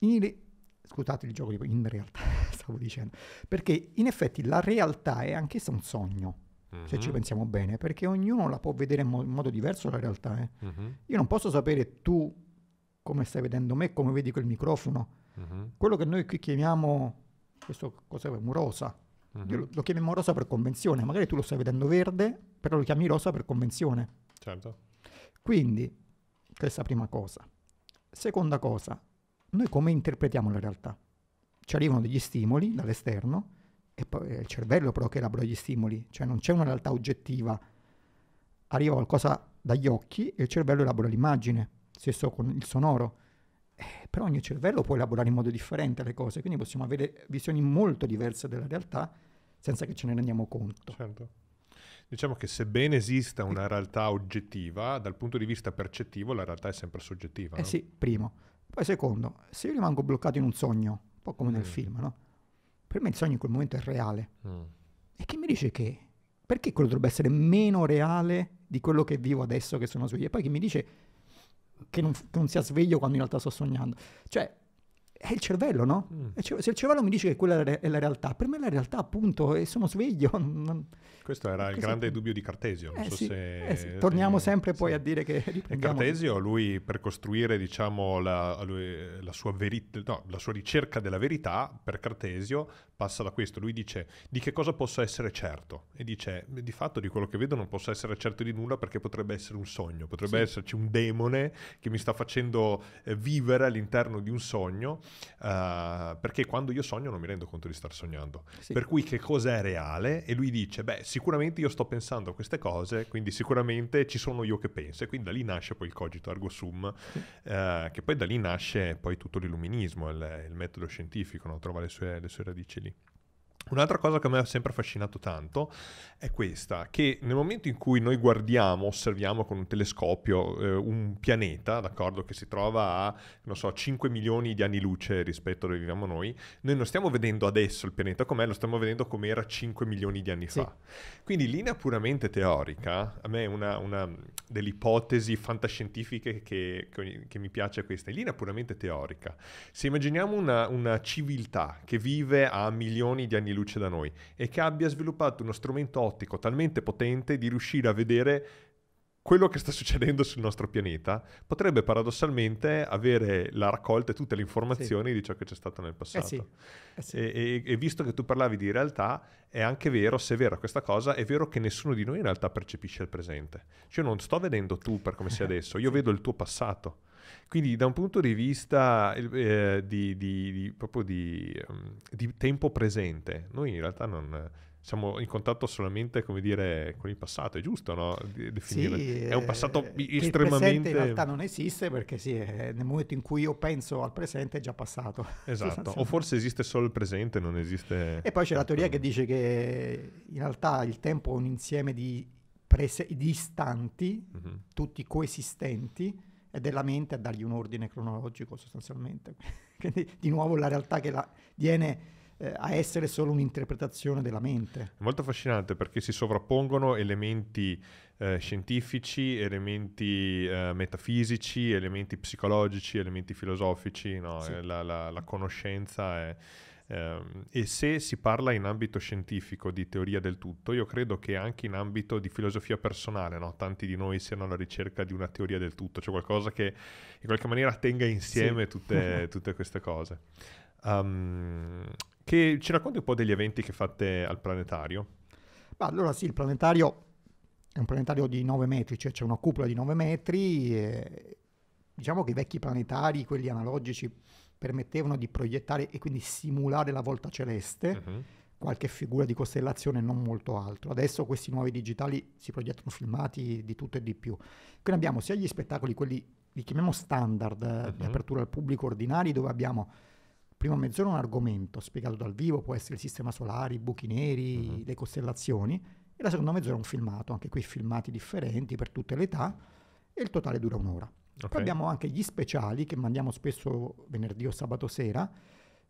In, scusate il gioco di in realtà, *laughs* stavo dicendo, perché in effetti la realtà è anch'essa un sogno, mm-hmm. se ci mhm. pensiamo bene, perché ognuno la può vedere in, mo- in modo diverso la realtà. Eh. Mm-hmm. Io non posso sapere tu come stai vedendo me, come vedi quel microfono, Uh-huh. Quello che noi qui chiamiamo, questo cos'è, murosa, uh-huh. lo, lo chiamiamo rosa per convenzione, magari tu lo stai vedendo verde, però lo chiami rosa per convenzione. Certo. Quindi, questa prima cosa. Seconda cosa, noi come interpretiamo la realtà? Ci arrivano degli stimoli dall'esterno, e poi è eh, il cervello però che elabora gli stimoli, cioè non c'è una realtà oggettiva, arriva qualcosa dagli occhi e il cervello elabora l'immagine, stesso con il sonoro. Eh, però ogni cervello può elaborare in modo differente le cose, quindi possiamo avere visioni molto diverse della realtà senza che ce ne rendiamo conto. Certo. Diciamo che sebbene esista una realtà oggettiva, dal punto di vista percettivo la realtà è sempre soggettiva. Eh no? sì, primo. Poi secondo, se io rimango bloccato in un sogno, un po' come mm. nel film, no? Per me il sogno in quel momento è reale. Mm. E chi mi dice che? Perché quello dovrebbe essere meno reale di quello che vivo adesso che sono sveglio? E poi chi mi dice che non, che non sia sveglio quando in realtà sto sognando. Cioè, è il cervello, no? Mm. Se il cervello mi dice che quella è la realtà, per me è la realtà, appunto, e sono sveglio. *laughs* Non... Questo era il grande è... dubbio di Cartesio. Eh, so sì, se... eh, sì. Torniamo sempre poi sì. a dire che... Riprendiamo... Cartesio, lui per costruire, diciamo, la, la, sua veri... no, la sua ricerca della verità, per Cartesio passa da questo. Lui dice di che cosa posso essere certo? E dice di fatto di quello che vedo non posso essere certo di nulla perché potrebbe essere un sogno, potrebbe sì. esserci un demone che mi sta facendo eh, vivere all'interno di un sogno, eh, perché quando io sogno non mi rendo conto di star sognando. Sì. Per cui che cosa è reale? E lui dice, beh, sicuramente io sto pensando a queste cose, quindi sicuramente ci sono io che penso. E quindi da lì nasce poi il cogito ergo sum, sì. eh, che poi da lì nasce poi tutto l'illuminismo, il, il metodo scientifico, no? trova le sue, le sue radici Un'altra cosa che mi ha sempre affascinato tanto è questa, che nel momento in cui noi guardiamo, osserviamo con un telescopio eh, un pianeta, d'accordo, che si trova a, non so, 5 milioni di anni luce rispetto a dove viviamo noi, noi non stiamo vedendo adesso il pianeta com'è, lo stiamo vedendo come era 5 milioni di anni sì. fa. Quindi in linea puramente teorica, a me è una, una delle ipotesi fantascientifiche che, che, che, mi piace questa, in linea puramente teorica, se immaginiamo una, una civiltà che vive a milioni di anni luce da noi e che abbia sviluppato uno strumento ottico talmente potente di riuscire a vedere quello che sta succedendo sul nostro pianeta potrebbe paradossalmente avere la raccolta e tutte le informazioni sì. di ciò che c'è stato nel passato. Eh sì. Eh sì. E, e, e, visto che tu parlavi di realtà, è anche vero, se è vera questa cosa, è vero che nessuno di noi in realtà percepisce il presente. Cioè non sto vedendo tu per come sei *laughs* adesso, io vedo il tuo passato. Quindi da un punto di vista eh, di, di, di, proprio di, um, di tempo presente, noi in realtà non siamo in contatto solamente dire, con il passato, è giusto no? definire? Sì, è un passato eh, estremamente... in realtà non esiste perché sì, nel momento in cui io penso al presente è già passato. *laughs* Esatto, o forse esiste solo il presente, non esiste... E poi c'è la teoria che dice che in realtà il tempo è un insieme di, prese- di istanti, mm-hmm. tutti coesistenti, ed è la mente a dargli un ordine cronologico sostanzialmente. *laughs* Quindi di nuovo la realtà che la viene eh, a essere solo un'interpretazione della mente. Molto affascinante perché si sovrappongono elementi eh, scientifici, elementi eh, metafisici, elementi psicologici, elementi filosofici, no? sì. Eh, la, la, la, conoscenza è... Um, e se si parla in ambito scientifico di teoria del tutto, io credo che anche in ambito di filosofia personale, no? tanti di noi siano alla ricerca di una teoria del tutto, cioè qualcosa che in qualche maniera tenga insieme sì. tutte, *laughs* tutte, queste cose. Um, che ci racconti un po' degli eventi che fate al planetario? Bah, allora sì, il planetario è un planetario di 9 metri, cioè c'è una cupola di 9 metri. E, diciamo che i vecchi planetari, quelli analogici, permettevano di proiettare e quindi simulare la volta celeste, uh-huh. qualche figura di costellazione, non molto altro. Adesso questi nuovi digitali si proiettano filmati di tutto e di più. Quindi abbiamo sia gli spettacoli, quelli li chiamiamo standard, uh-huh. di mhm. apertura al pubblico ordinari, dove abbiamo prima mezz'ora un argomento spiegato dal vivo, può essere il sistema solare, i buchi neri, mm-hmm. le costellazioni, e la seconda mezz'ora un filmato, anche qui filmati differenti per tutte le età, e il totale dura un'ora. Okay. Poi abbiamo anche gli speciali che mandiamo spesso venerdì o sabato sera,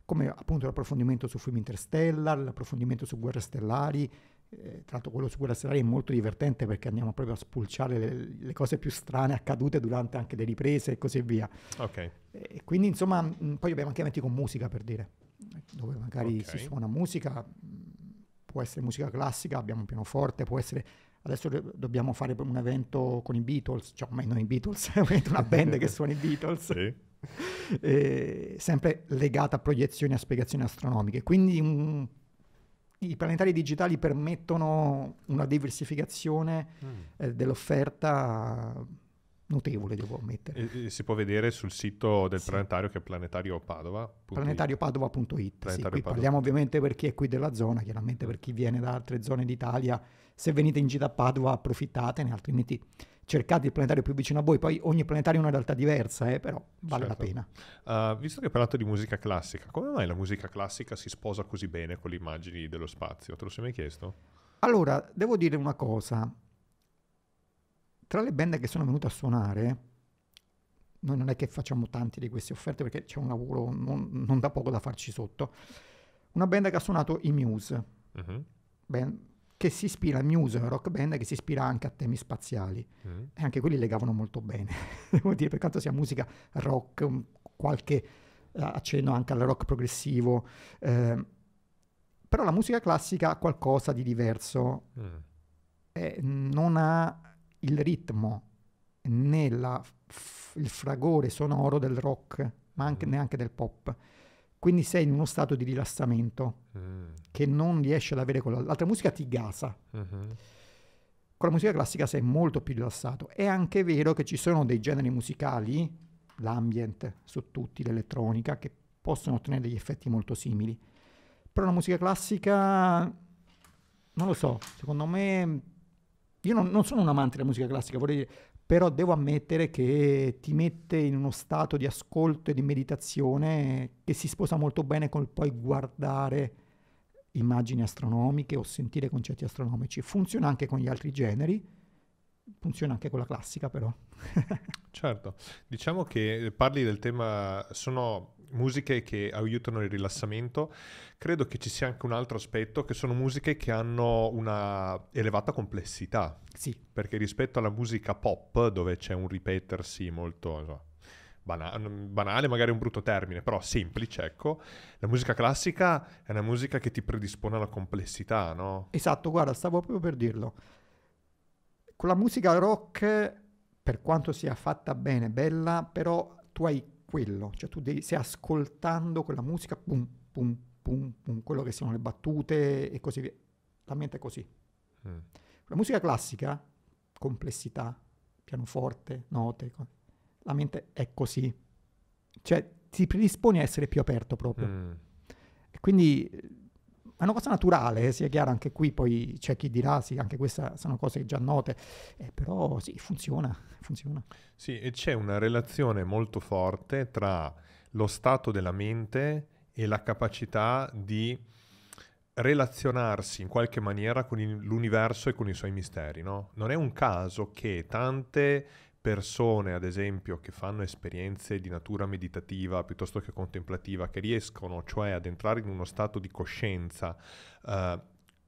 come appunto l'approfondimento su film Interstellar, l'approfondimento su Guerre Stellari, eh, tra l'altro quello su quella serale è molto divertente perché andiamo proprio a spulciare le, le, cose più strane accadute durante anche le riprese e così via. Ok. Eh, quindi insomma, mh, mm, poi abbiamo anche eventi con musica per dire, dove magari okay. si suona musica, mm, può essere musica classica, abbiamo un pianoforte, può essere... Adesso dobbiamo fare un evento con i Beatles, cioè non i Beatles, *laughs* una band che suona i Beatles. Sì. Eh, sempre legata a proiezioni e a spiegazioni astronomiche. Quindi un i planetari digitali permettono una diversificazione mm. eh, dell'offerta notevole, devo ammettere. E, e si può vedere sul sito del sì. planetario che è planetariopadova.it. Planetariopadova.it. Planetario sì, qui Padova. parliamo ovviamente per chi è qui della zona, chiaramente per chi viene da altre zone d'Italia. Se venite in gita a Padova approfittatene, altrimenti cercate il planetario più vicino a voi, poi ogni planetario è una realtà diversa, eh, però vale certo. la pena. Uh, visto che hai parlato di musica classica, come mai la musica classica si sposa così bene con le immagini dello spazio? Te lo sei mai chiesto? Allora, devo dire una cosa. Tra le band che sono venute a suonare, noi non è che facciamo tanti di queste offerte perché c'è un lavoro non, non da poco da farci sotto. Una band che ha suonato i Muse, uh-huh. band che si ispira a Muse, una rock band che si ispira anche a temi spaziali. Mm. E anche quelli legavano molto bene, *laughs* devo dire, per quanto sia musica rock, qualche eh, accenno anche al rock progressivo. Eh, però la musica classica ha qualcosa di diverso, mm. eh, non ha il ritmo né la, f- il fragore sonoro del rock, ma anche, mm. neanche del pop. Quindi sei in uno stato di rilassamento mm. che non riesci ad avere con la... l'altra musica ti gasa. Mm-hmm. Con la musica classica sei molto più rilassato. È anche vero che ci sono dei generi musicali, l'ambient su tutti, l'elettronica, che possono ottenere degli effetti molto simili. Però la musica classica, non lo so, secondo me io non, non, sono un amante della musica classica, vorrei dire, però devo ammettere che ti mette in uno stato di ascolto e di meditazione che si sposa molto bene col poi guardare immagini astronomiche o sentire concetti astronomici. Funziona anche con gli altri generi, funziona anche con la classica però. *laughs* certo, diciamo che eh, parli del tema, sono musiche che aiutano il rilassamento. Credo che ci sia anche un altro aspetto, che sono musiche che hanno una elevata complessità. Sì. Perché rispetto alla musica pop, dove c'è un ripetersi molto... So, mm, banale, magari un brutto termine, però semplice, ecco. La musica classica è una musica che ti predispone alla complessità, no? Esatto, guarda, stavo proprio per dirlo. Con la musica rock, per quanto sia fatta bene, bella, però tu hai quello, cioè tu devi, stai ascoltando quella musica, pum, pum, pum, pum, quello che sono le battute e così via. La mente è così. Mm. La musica classica, complessità, pianoforte, note, co- la mente è così. Cioè ti predisponi a essere più aperto proprio. Mm. quindi è una cosa naturale, eh, sia chiaro anche qui, poi c'è chi dirà, sì, anche queste sono cose già note, eh, però sì, funziona, funziona. Sì, e c'è una relazione molto forte tra lo stato della mente e la capacità di relazionarsi in qualche maniera con il, l'universo e con i suoi misteri, no? Non è un caso che tante persone, ad esempio, che fanno esperienze di natura meditativa piuttosto che contemplativa, che riescono cioè ad entrare in uno stato di coscienza eh,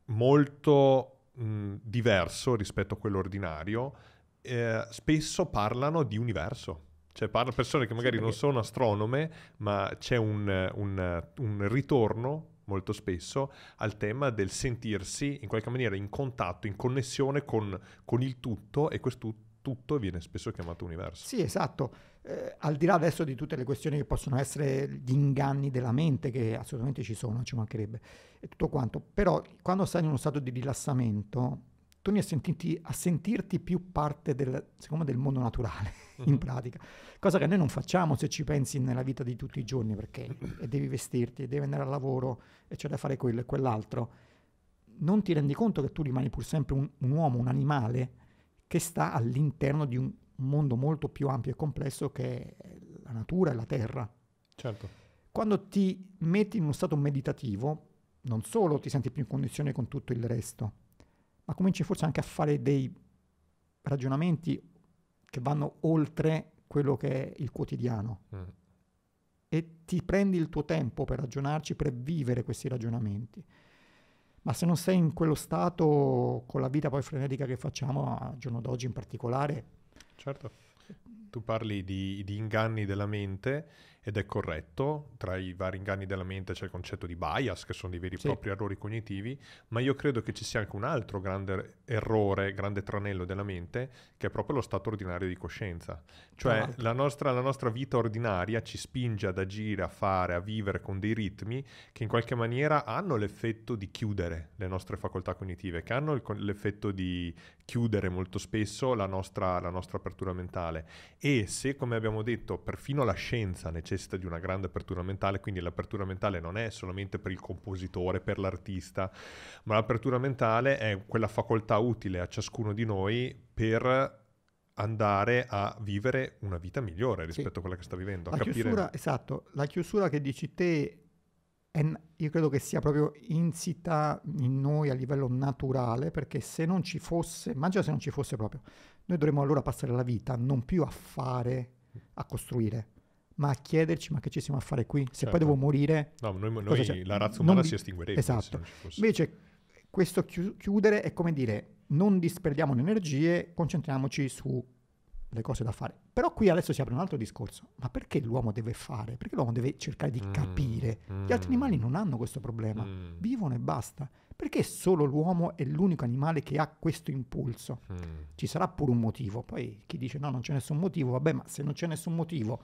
molto mh, diverso rispetto a quello ordinario, eh, spesso parlano di universo. Cioè parla persone che magari sì, non sono astronome, ma c'è un, un, un ritorno molto spesso al tema del sentirsi in qualche maniera in contatto, in connessione con, con il tutto e questo tutto viene spesso chiamato universo. Sì, esatto. Eh, al di là adesso di tutte le questioni che possono essere gli inganni della mente, che assolutamente ci sono, ci mancherebbe, e tutto quanto, però quando stai in uno stato di rilassamento, tu a, sentirti, a sentirti più parte del, me, del mondo naturale, mm-hmm. *laughs* in mhm. pratica, cosa che noi non facciamo se ci pensi nella vita di tutti i giorni, perché devi vestirti, e devi andare al lavoro, e c'è da fare quello e quell'altro. Non ti rendi conto che tu rimani pur sempre un, un uomo, un animale, che sta all'interno di un mondo molto più ampio e complesso che è la natura e la terra. Certo. Quando ti metti in uno stato meditativo, non solo ti senti più in connessione con tutto il resto, ma cominci forse anche a fare dei ragionamenti che vanno oltre quello che è il quotidiano. Mm. E ti prendi il tuo tempo per ragionarci, per vivere questi ragionamenti ma se non sei in quello stato, con la vita poi frenetica che facciamo, a giorno d'oggi in particolare... Certo, tu parli di, di inganni della mente ed è corretto. Tra i vari inganni della mente c'è il concetto di bias, che sono dei veri e sì. propri errori cognitivi, ma io credo che ci sia anche un altro grande errore, grande tranello della mente, che è proprio lo stato ordinario di coscienza. Cioè la, nostra, la nostra, vita ordinaria ci spinge ad agire, a fare, a vivere con dei ritmi che in qualche maniera hanno l'effetto di chiudere le nostre facoltà cognitive, che hanno il, l'effetto di chiudere molto spesso la nostra, la nostra apertura mentale. E se, come abbiamo detto, perfino la scienza necessita necessita di una grande apertura mentale, quindi l'apertura mentale non è solamente per il compositore, per l'artista, ma l'apertura mentale è quella facoltà utile a ciascuno di noi per andare a vivere una vita migliore rispetto sì. a quella che sta vivendo. La capire... chiusura, esatto, la chiusura che dici te, è, io credo che sia proprio insita in noi a livello naturale, perché se non ci fosse, immagina se non ci fosse proprio, noi dovremmo allora passare la vita non più a fare, a costruire, ma a chiederci ma che ci siamo a fare qui? Se certo. poi devo morire... No, noi, noi la razza umana di- si estinguerebbe. Esatto. Invece questo chiudere è come dire non disperdiamo le energie, concentriamoci sulle cose da fare. Però qui adesso si apre un altro discorso. Ma perché l'uomo deve fare? Perché l'uomo deve cercare di mm, capire? Mm, Gli altri mm. animali non hanno questo problema, mm. vivono e basta. Perché solo l'uomo è l'unico animale che ha questo impulso? Mm. Ci sarà pure un motivo. Poi chi dice no, non c'è nessun motivo, vabbè, ma se non c'è nessun motivo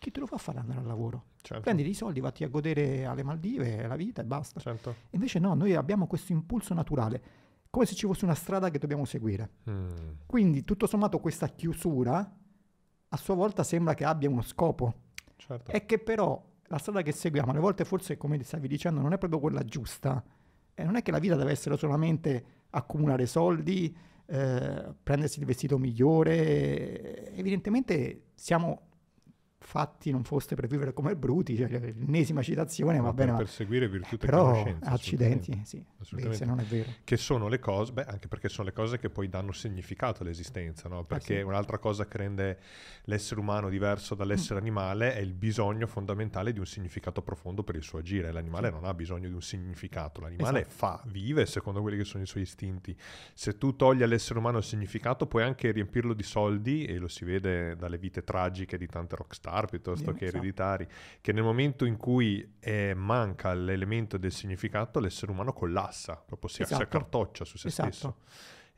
chi te lo fa fare andare al lavoro? Certo. Prendi dei soldi, vatti a godere alle Maldive, la vita e basta. Certo. Invece no, noi abbiamo questo impulso naturale, come se ci fosse una strada che dobbiamo seguire. Mm. Quindi tutto sommato questa chiusura a sua volta sembra che abbia uno scopo. Certo. È che però la strada che seguiamo, alle volte forse come stavi dicendo, non è proprio quella giusta. E non è che la vita deve essere solamente accumulare soldi, eh, prendersi il vestito migliore. Evidentemente siamo fatti non foste per vivere come bruti, cioè, l'ennesima citazione, ma va bene. Per perseguire virtù eh, però, Accidenti, assolutamente. sì, Beh, se non è vero. Che sono le cose, beh, anche perché sono le cose che poi danno significato all'esistenza, no? Ah, perché ah, sì. un'altra cosa che rende l'essere umano diverso dall'essere mm. animale è il bisogno fondamentale di un significato profondo per il suo agire. L'animale sì. non ha bisogno di un significato, l'animale esatto. fa, vive secondo quelli che sono i suoi istinti. Se tu togli all'essere umano il significato, puoi anche riempirlo di soldi e lo si vede dalle vite tragiche di tante rockstar Star piuttosto che ereditari, che nel momento in cui eh, manca l'elemento del significato, l'essere umano collassa, proprio si, esatto. si accartoccia su se esatto. stesso.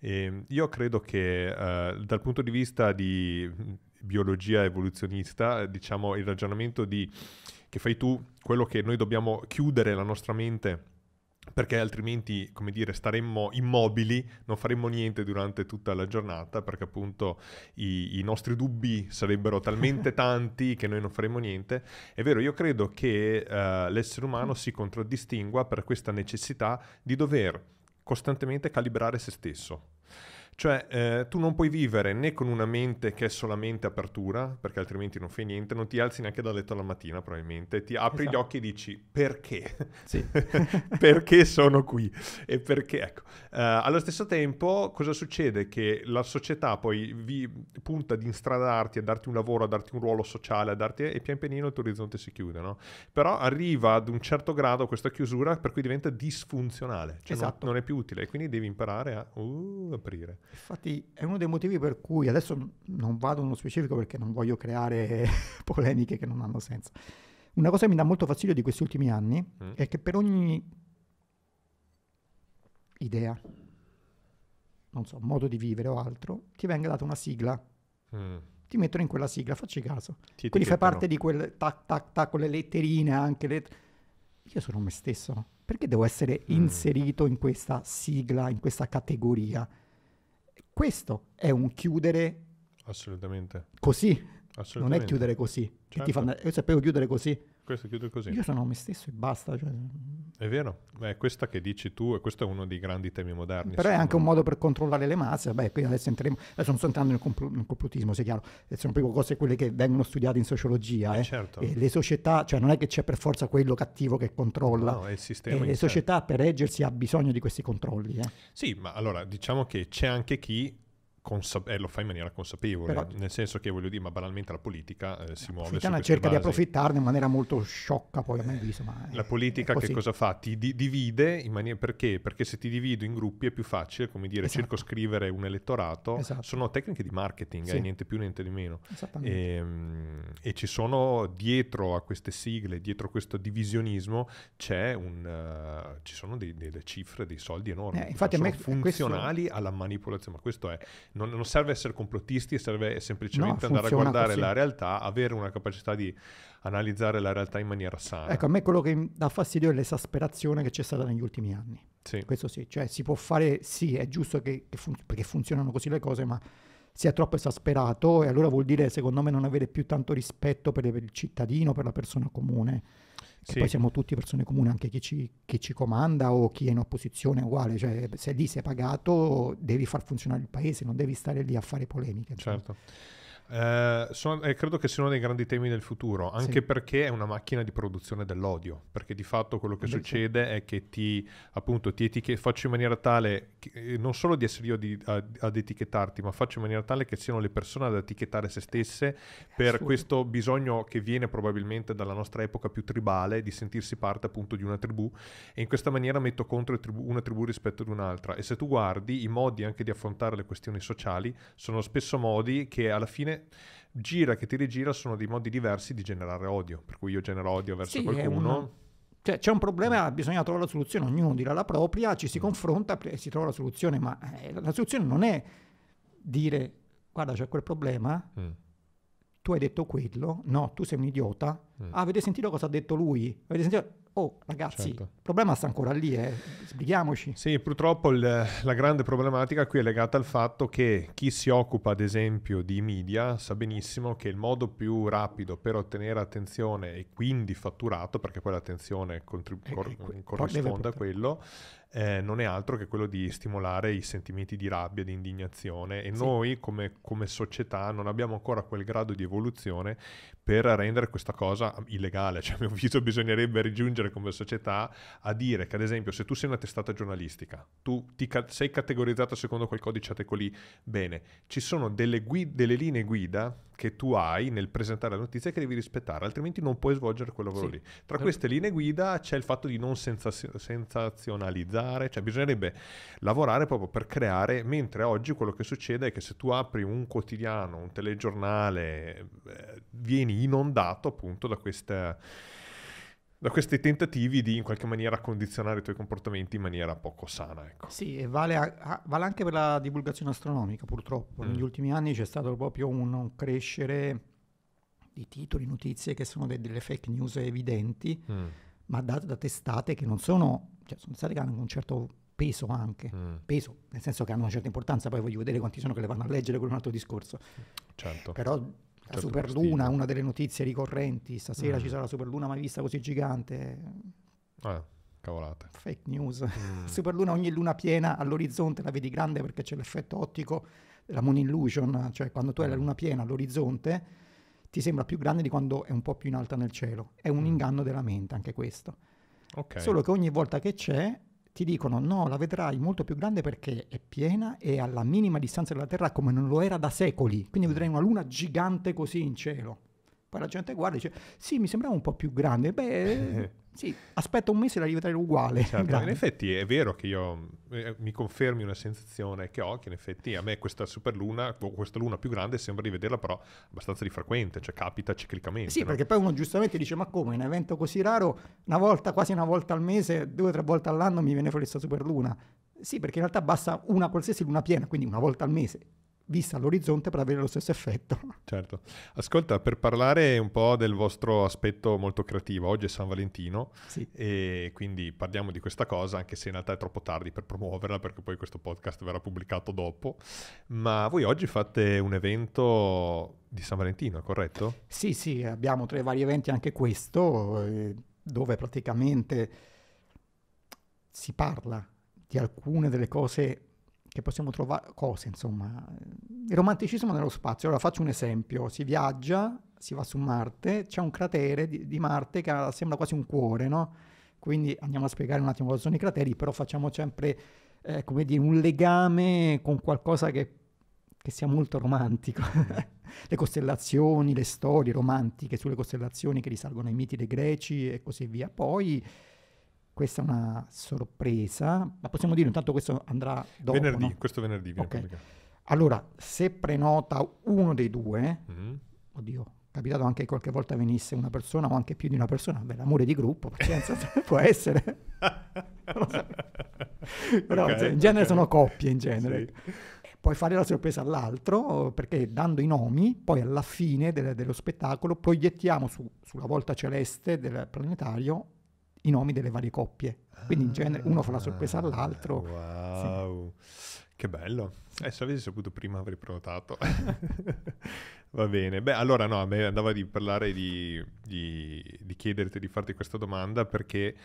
E ehm, io credo che eh, dal punto di vista di biologia evoluzionista, diciamo il ragionamento di, che fai tu, quello che noi dobbiamo chiudere la nostra mente perché altrimenti, come dire, staremmo immobili, non faremmo niente durante tutta la giornata, perché appunto i, i nostri dubbi sarebbero talmente *laughs* tanti che noi non faremmo niente. È vero, io credo che uh, l'essere umano si contraddistingua per questa necessità di dover costantemente calibrare se stesso cioè, eh, tu non puoi vivere né con una mente che è solamente apertura, perché altrimenti non fai niente, non ti alzi neanche dal letto la mattina probabilmente, ti apri esatto. gli occhi e dici perché? Sì. *laughs* perché sono qui? E perché? Ecco. Eh, allo stesso tempo, cosa succede? Che la società poi vi punta ad instradarti, a darti un lavoro, a darti un ruolo sociale, a darti... e pian pianino il tuo orizzonte si chiude, no? Però arriva ad un certo grado questa chiusura per cui diventa disfunzionale, cioè esatto. non, non, è più utile e quindi devi imparare a uh, aprire. Infatti è uno dei motivi per cui adesso non vado nello specifico perché non voglio creare *laughs* polemiche che non hanno senso. Una cosa che mi dà molto fastidio di questi ultimi anni mm. è che per ogni idea, non so, modo di vivere o altro, ti venga data una sigla. Mm. Ti mettono in quella sigla, facci caso. Ti Quindi fai parte di quel tac tac tac con le letterine anche. Le... Io sono me stesso. Perché devo essere mm. inserito in questa sigla, in questa categoria? Questo è un chiudere. Assolutamente. Così. Assolutamente. Non è chiudere così. Certo. Che ti fanno, io sapevo chiudere così. Questo chiudo così. Io sono me stesso e basta. Cioè... Mm. È vero, è questa che dici tu e questo è uno dei grandi temi moderni. Però è anche un modo per controllare le masse. Beh, qui adesso entreremo, adesso non sto entrando nel, compl- complotismo, sia chiaro, sono proprio cose quelle che vengono studiate in sociologia. Eh, eh. Certo. le società, cioè non è che c'è per forza quello cattivo che controlla. No, è il sistema. le società per reggersi ha bisogno di questi controlli. Eh. Sì, ma allora diciamo che c'è anche chi Consa- eh, lo fa in maniera consapevole, Però, nel senso che voglio dire, ma banalmente la politica eh, si muove. La cerca basi. di approfittarne in maniera molto sciocca, poi a me visto, ma La politica che cosa fa? Ti di- divide in maniera perché? Perché se ti divido in gruppi è più facile, come dire, esatto. circoscrivere un elettorato. Esatto. Sono tecniche di marketing, eh, sì. eh, niente più niente di meno. E, ehm, e, ci sono dietro a queste sigle, dietro a questo divisionismo, un, uh, ci sono dei, delle cifre, dei soldi enormi, eh, infatti a me funzionali questo... alla manipolazione, ma questo è non, non serve essere complottisti, serve semplicemente no, andare a guardare così. la realtà, avere una capacità di analizzare la realtà in maniera sana. Ecco, a me quello che dà fastidio è l'esasperazione che c'è stata negli ultimi anni. Sì. Questo sì, cioè si può fare, sì, è giusto che, che fun- perché funzionano così le cose, ma si è troppo esasperato e allora vuol dire, secondo me, non avere più tanto rispetto per, per il cittadino, per la persona comune. Sì. poi siamo tutti persone comuni, anche chi ci, chi ci, comanda o chi è in opposizione è uguale, cioè se lì sei pagato devi far funzionare il paese, non devi stare lì a fare polemiche. Certo. Cioè. Eh, sono, eh, credo che sia uno dei grandi temi del futuro, anche sì. perché è una macchina di produzione dell'odio, perché di fatto quello che Beh, succede sì. è che ti, appunto, ti etichet- faccio in maniera tale, che, eh, non solo di essere io di, a, ad etichettarti, ma faccio in maniera tale che siano le persone ad etichettare se stesse per questo bisogno che viene probabilmente dalla nostra epoca più tribale di sentirsi parte appunto di una tribù e in questa maniera metto contro tribù, una tribù rispetto ad un'altra. E se tu guardi, i modi anche di affrontare le questioni sociali sono spesso modi che alla fine gira, che ti rigira, sono dei modi diversi di generare odio. Per cui io genero odio verso sì, qualcuno. Cioè, c'è un problema, bisogna trovare la soluzione, ognuno dirà la propria, ci si mm. confronta e si trova la soluzione, ma eh, la soluzione non è dire guarda c'è quel problema, mm. tu hai detto quello, no, tu sei un idiota, mm. ah, avete sentito cosa ha detto lui? Avete sentito? Oh ragazzi, certo. il problema sta ancora lì, eh. sbrighiamoci. Sì, purtroppo il, la grande problematica qui è legata al fatto che chi si occupa ad esempio di media sa benissimo che il modo più rapido per ottenere attenzione e quindi fatturato, perché poi l'attenzione contrib- e, eh, cor- eh, que- corrisponde a quello, eh, non è altro che quello di stimolare i sentimenti di rabbia, di indignazione e sì. noi come, come, società non abbiamo ancora quel grado di evoluzione per rendere questa cosa illegale. *laughs* Cioè, a mio avviso, bisognerebbe raggiungere come società a dire che, ad esempio, se tu sei una testata giornalistica, tu ca- sei categorizzato secondo quel codice ateco lì, bene, ci sono delle, guida, delle linee guida che tu hai nel presentare la notizia che devi rispettare, altrimenti non puoi svolgere quel lavoro sì. lì. Tra queste linee guida c'è il fatto di non sensazionalizzare, cioè bisognerebbe lavorare proprio per creare, mentre oggi quello che succede è che se tu apri un quotidiano, un telegiornale, eh, vieni inondato appunto da questa da questi tentativi di in qualche maniera condizionare i tuoi comportamenti in maniera poco sana. Ecco. Sì, e vale, a, a, vale anche per la divulgazione astronomica, purtroppo. Mm. Negli ultimi anni c'è stato proprio un, un crescere di titoli, notizie che sono de- delle fake news evidenti, mm. ma date da testate che non sono, cioè sono state che hanno un certo peso anche, mm. peso nel senso che hanno una certa importanza, poi voglio vedere quanti sono che le vanno a leggere, quello un altro discorso. Certo. Però la certo Superluna, una delle notizie ricorrenti, stasera mm. ci sarà la Superluna mai vista così gigante. Eh, cavolate. Fake news. Mm. *laughs* Superluna ogni luna piena all'orizzonte la vedi grande perché c'è l'effetto ottico della moon illusion, cioè quando tu hai la eh. luna piena all'orizzonte ti sembra più grande di quando è un po' più in alta nel cielo. È un mm. inganno della mente anche questo. Okay. Solo che ogni volta che c'è ti dicono no, la vedrai molto più grande perché è piena e alla minima distanza dalla Terra come non lo era da secoli, quindi mm. vedrai una luna gigante così in cielo. Poi la gente guarda e dice, sì, mi sembrava un po' più grande. Beh, *laughs* sì, aspetta un mese e la rivedrai uguale. Certo. In effetti è vero che io eh, mi confermi una sensazione che ho, che in effetti a me questa superluna, questa luna più grande, sembra di vederla però abbastanza di frequente, cioè capita ciclicamente. Sì, no? perché poi uno giustamente dice, ma come, un evento così raro, una volta, quasi una volta al mese, due o tre volte all'anno mi viene fuori questa superluna. Sì, perché in realtà basta una qualsiasi luna piena, quindi una volta al mese vista all'orizzonte per avere lo stesso effetto. *laughs* Certo. Ascolta, per parlare un po' del vostro aspetto molto creativo, oggi è San Valentino sì. e quindi parliamo di questa cosa, anche se in realtà è troppo tardi per promuoverla perché poi questo podcast verrà pubblicato dopo, ma voi oggi fate un evento di San Valentino, corretto? Sì, sì, abbiamo tra i vari eventi anche questo, eh, dove praticamente si parla di alcune delle cose che possiamo trovare cose, insomma. Il romanticismo nello spazio. Allora faccio un esempio, si viaggia, si va su Marte, c'è un cratere di, di Marte che sembra quasi un cuore, no? Quindi andiamo a spiegare un attimo cosa sono i crateri, però facciamo sempre, eh, come dire, un legame con qualcosa che, che sia molto romantico. *laughs* le costellazioni, le storie romantiche sulle costellazioni che risalgono ai miti dei greci e così via. Poi questa è una sorpresa, ma possiamo dire, intanto questo andrà dopo. Venerdì, no? questo venerdì viene okay. Allora, se prenota uno dei due, mm-hmm. oddio, è capitato anche che qualche volta venisse una persona o anche più di una persona, beh, l'amore di gruppo, pazienza, *laughs* può essere. *laughs* Però okay, cioè, in genere okay. sono coppie, in genere. Sì. Puoi fare la sorpresa all'altro perché dando i nomi, poi alla fine de- dello spettacolo proiettiamo su, sulla volta celeste del planetario i nomi delle varie coppie. Quindi in ah, genere uno fa la sorpresa all'altro. Wow, sì. che bello. Eh, se avessi saputo prima avrei prenotato. *laughs* Va bene. Beh, allora no, a me andava di parlare di, di, di chiederti di farti questa domanda perché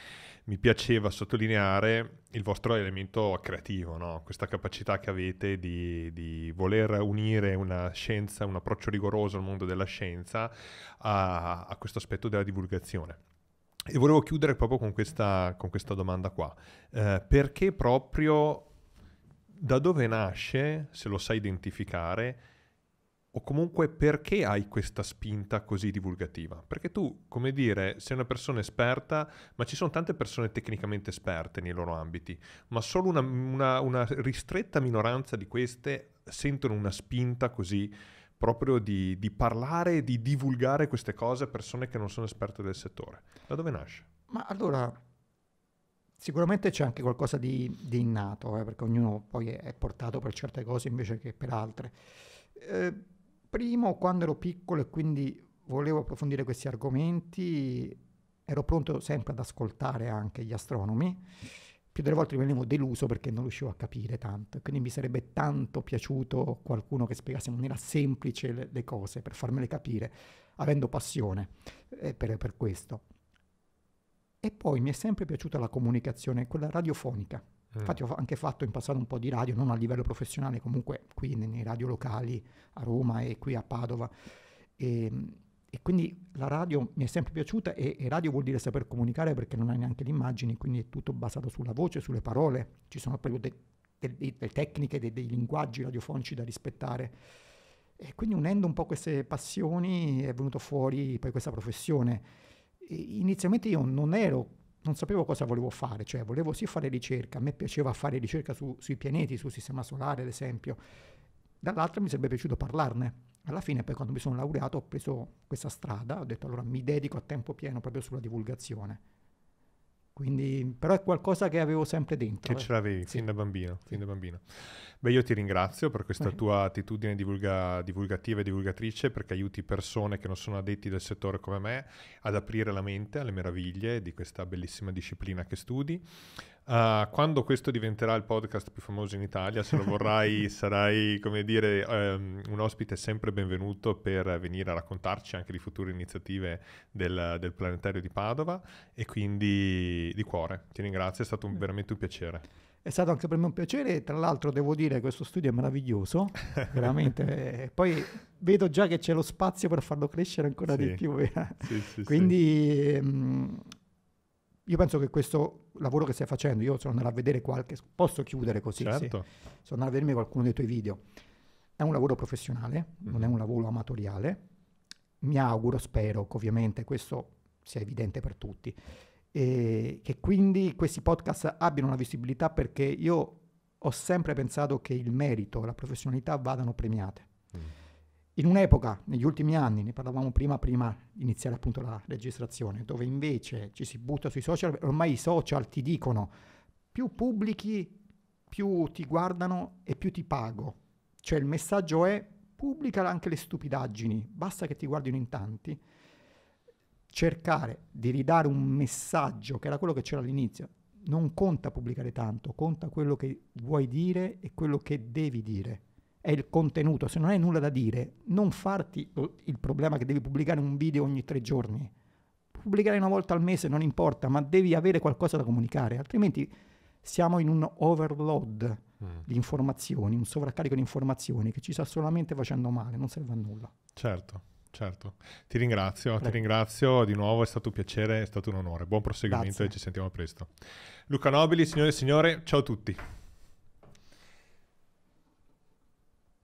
mi piaceva sottolineare il vostro elemento creativo, no? questa capacità che avete di, di, voler unire una scienza, un approccio rigoroso al mondo della scienza a, a questo aspetto della divulgazione. E volevo chiudere proprio con questa, con questa domanda qua. Eh, perché proprio da dove nasce, se lo sai identificare, o comunque perché hai questa spinta così divulgativa? Perché tu, come dire, sei una persona esperta, ma ci sono tante persone tecnicamente esperte nei loro ambiti, ma solo una, una, una ristretta minoranza di queste sentono una spinta così proprio di, di parlare e di divulgare queste cose a persone che non sono esperte del settore. Da dove nasce? Ma allora, sicuramente c'è anche qualcosa di, di innato, eh, perché ognuno poi è portato per certe cose invece che per altre. Eh, primo, quando ero piccolo e quindi volevo approfondire questi argomenti, ero pronto sempre ad ascoltare anche gli astronomi più delle volte rimanivo deluso perché non riuscivo a capire tanto. Quindi mi sarebbe tanto piaciuto qualcuno che spiegasse in maniera semplice le, le cose per farmele capire, avendo passione eh, per, per, questo. E poi mi è sempre piaciuta la comunicazione, quella radiofonica. Mm. Infatti ho anche fatto in passato un po' di radio, non a livello professionale, comunque qui nei, nei radio locali a Roma e qui a Padova. E, ehm, e quindi la radio mi è sempre piaciuta e, e, radio vuol dire saper comunicare perché non hai neanche le immagini, quindi è tutto basato sulla voce, sulle parole, ci sono proprio delle de, de, de tecniche, dei linguaggi radiofonici da rispettare. E quindi unendo un po' queste passioni è venuto fuori poi questa professione. E inizialmente io non ero, non sapevo cosa volevo fare, cioè volevo sì fare ricerca, a me piaceva fare ricerca su, sui pianeti, sul sistema solare ad esempio, dall'altra mi sarebbe piaciuto parlarne alla fine poi quando mi sono laureato ho preso questa strada, ho detto allora mi dedico a tempo pieno proprio sulla divulgazione. Quindi, però è qualcosa che avevo sempre dentro. Che ce eh. l'avevi sì. fin, da bambino, fin da bambino. Beh, io ti ringrazio per questa tua attitudine divulga, divulgativa e divulgatrice, perché aiuti persone che non sono addetti del settore come me ad aprire la mente alle meraviglie di questa bellissima disciplina che studi. Uh, quando questo diventerà il podcast più famoso in Italia, se lo vorrai, *laughs* sarai, come dire, um, un ospite sempre benvenuto per venire a raccontarci anche di future iniziative del, del planetario di Padova e quindi di cuore. Ti ringrazio, è stato un, veramente un piacere. È stato anche per me un piacere, tra l'altro devo dire che questo studio è meraviglioso, *laughs* veramente. Poi vedo già che c'è lo spazio per farlo crescere ancora sì. di più. Eh. Sì, sì, Quindi mh, ehm, io penso che questo lavoro che stai facendo, io sono andato a vedere qualche, posso chiudere così, certo. sì. sono andato a vedermi qualcuno dei tuoi video, è un lavoro professionale, mm. non è un lavoro amatoriale, mi auguro, spero che ovviamente questo sia evidente per tutti, e che quindi questi podcast abbiano una visibilità perché io ho sempre pensato che il merito e la professionalità vadano premiate. In un'epoca, negli ultimi anni, ne parlavamo prima, prima di iniziare appunto la registrazione, dove invece ci si butta sui social, ormai i social ti dicono più pubblichi, più ti guardano e più ti pago. Cioè il messaggio è pubblica anche le stupidaggini, basta che ti guardino in tanti. Cercare di ridare un messaggio, che era quello che c'era all'inizio, non conta pubblicare tanto, conta quello che vuoi dire e quello che devi dire è il contenuto, se non hai nulla da dire, non farti il problema che devi pubblicare un video ogni tre giorni. Pubblicare una volta al mese non importa, ma devi avere qualcosa da comunicare, altrimenti siamo in un overload mm. di informazioni, un sovraccarico di informazioni che ci sta solamente facendo male, non serve a nulla. Certo, certo. Ti ringrazio, Prego. ti ringrazio di nuovo, è stato un piacere, è stato un onore. Buon proseguimento Grazie. e ci sentiamo presto. Luca Nobili, signore e signore, ciao a tutti.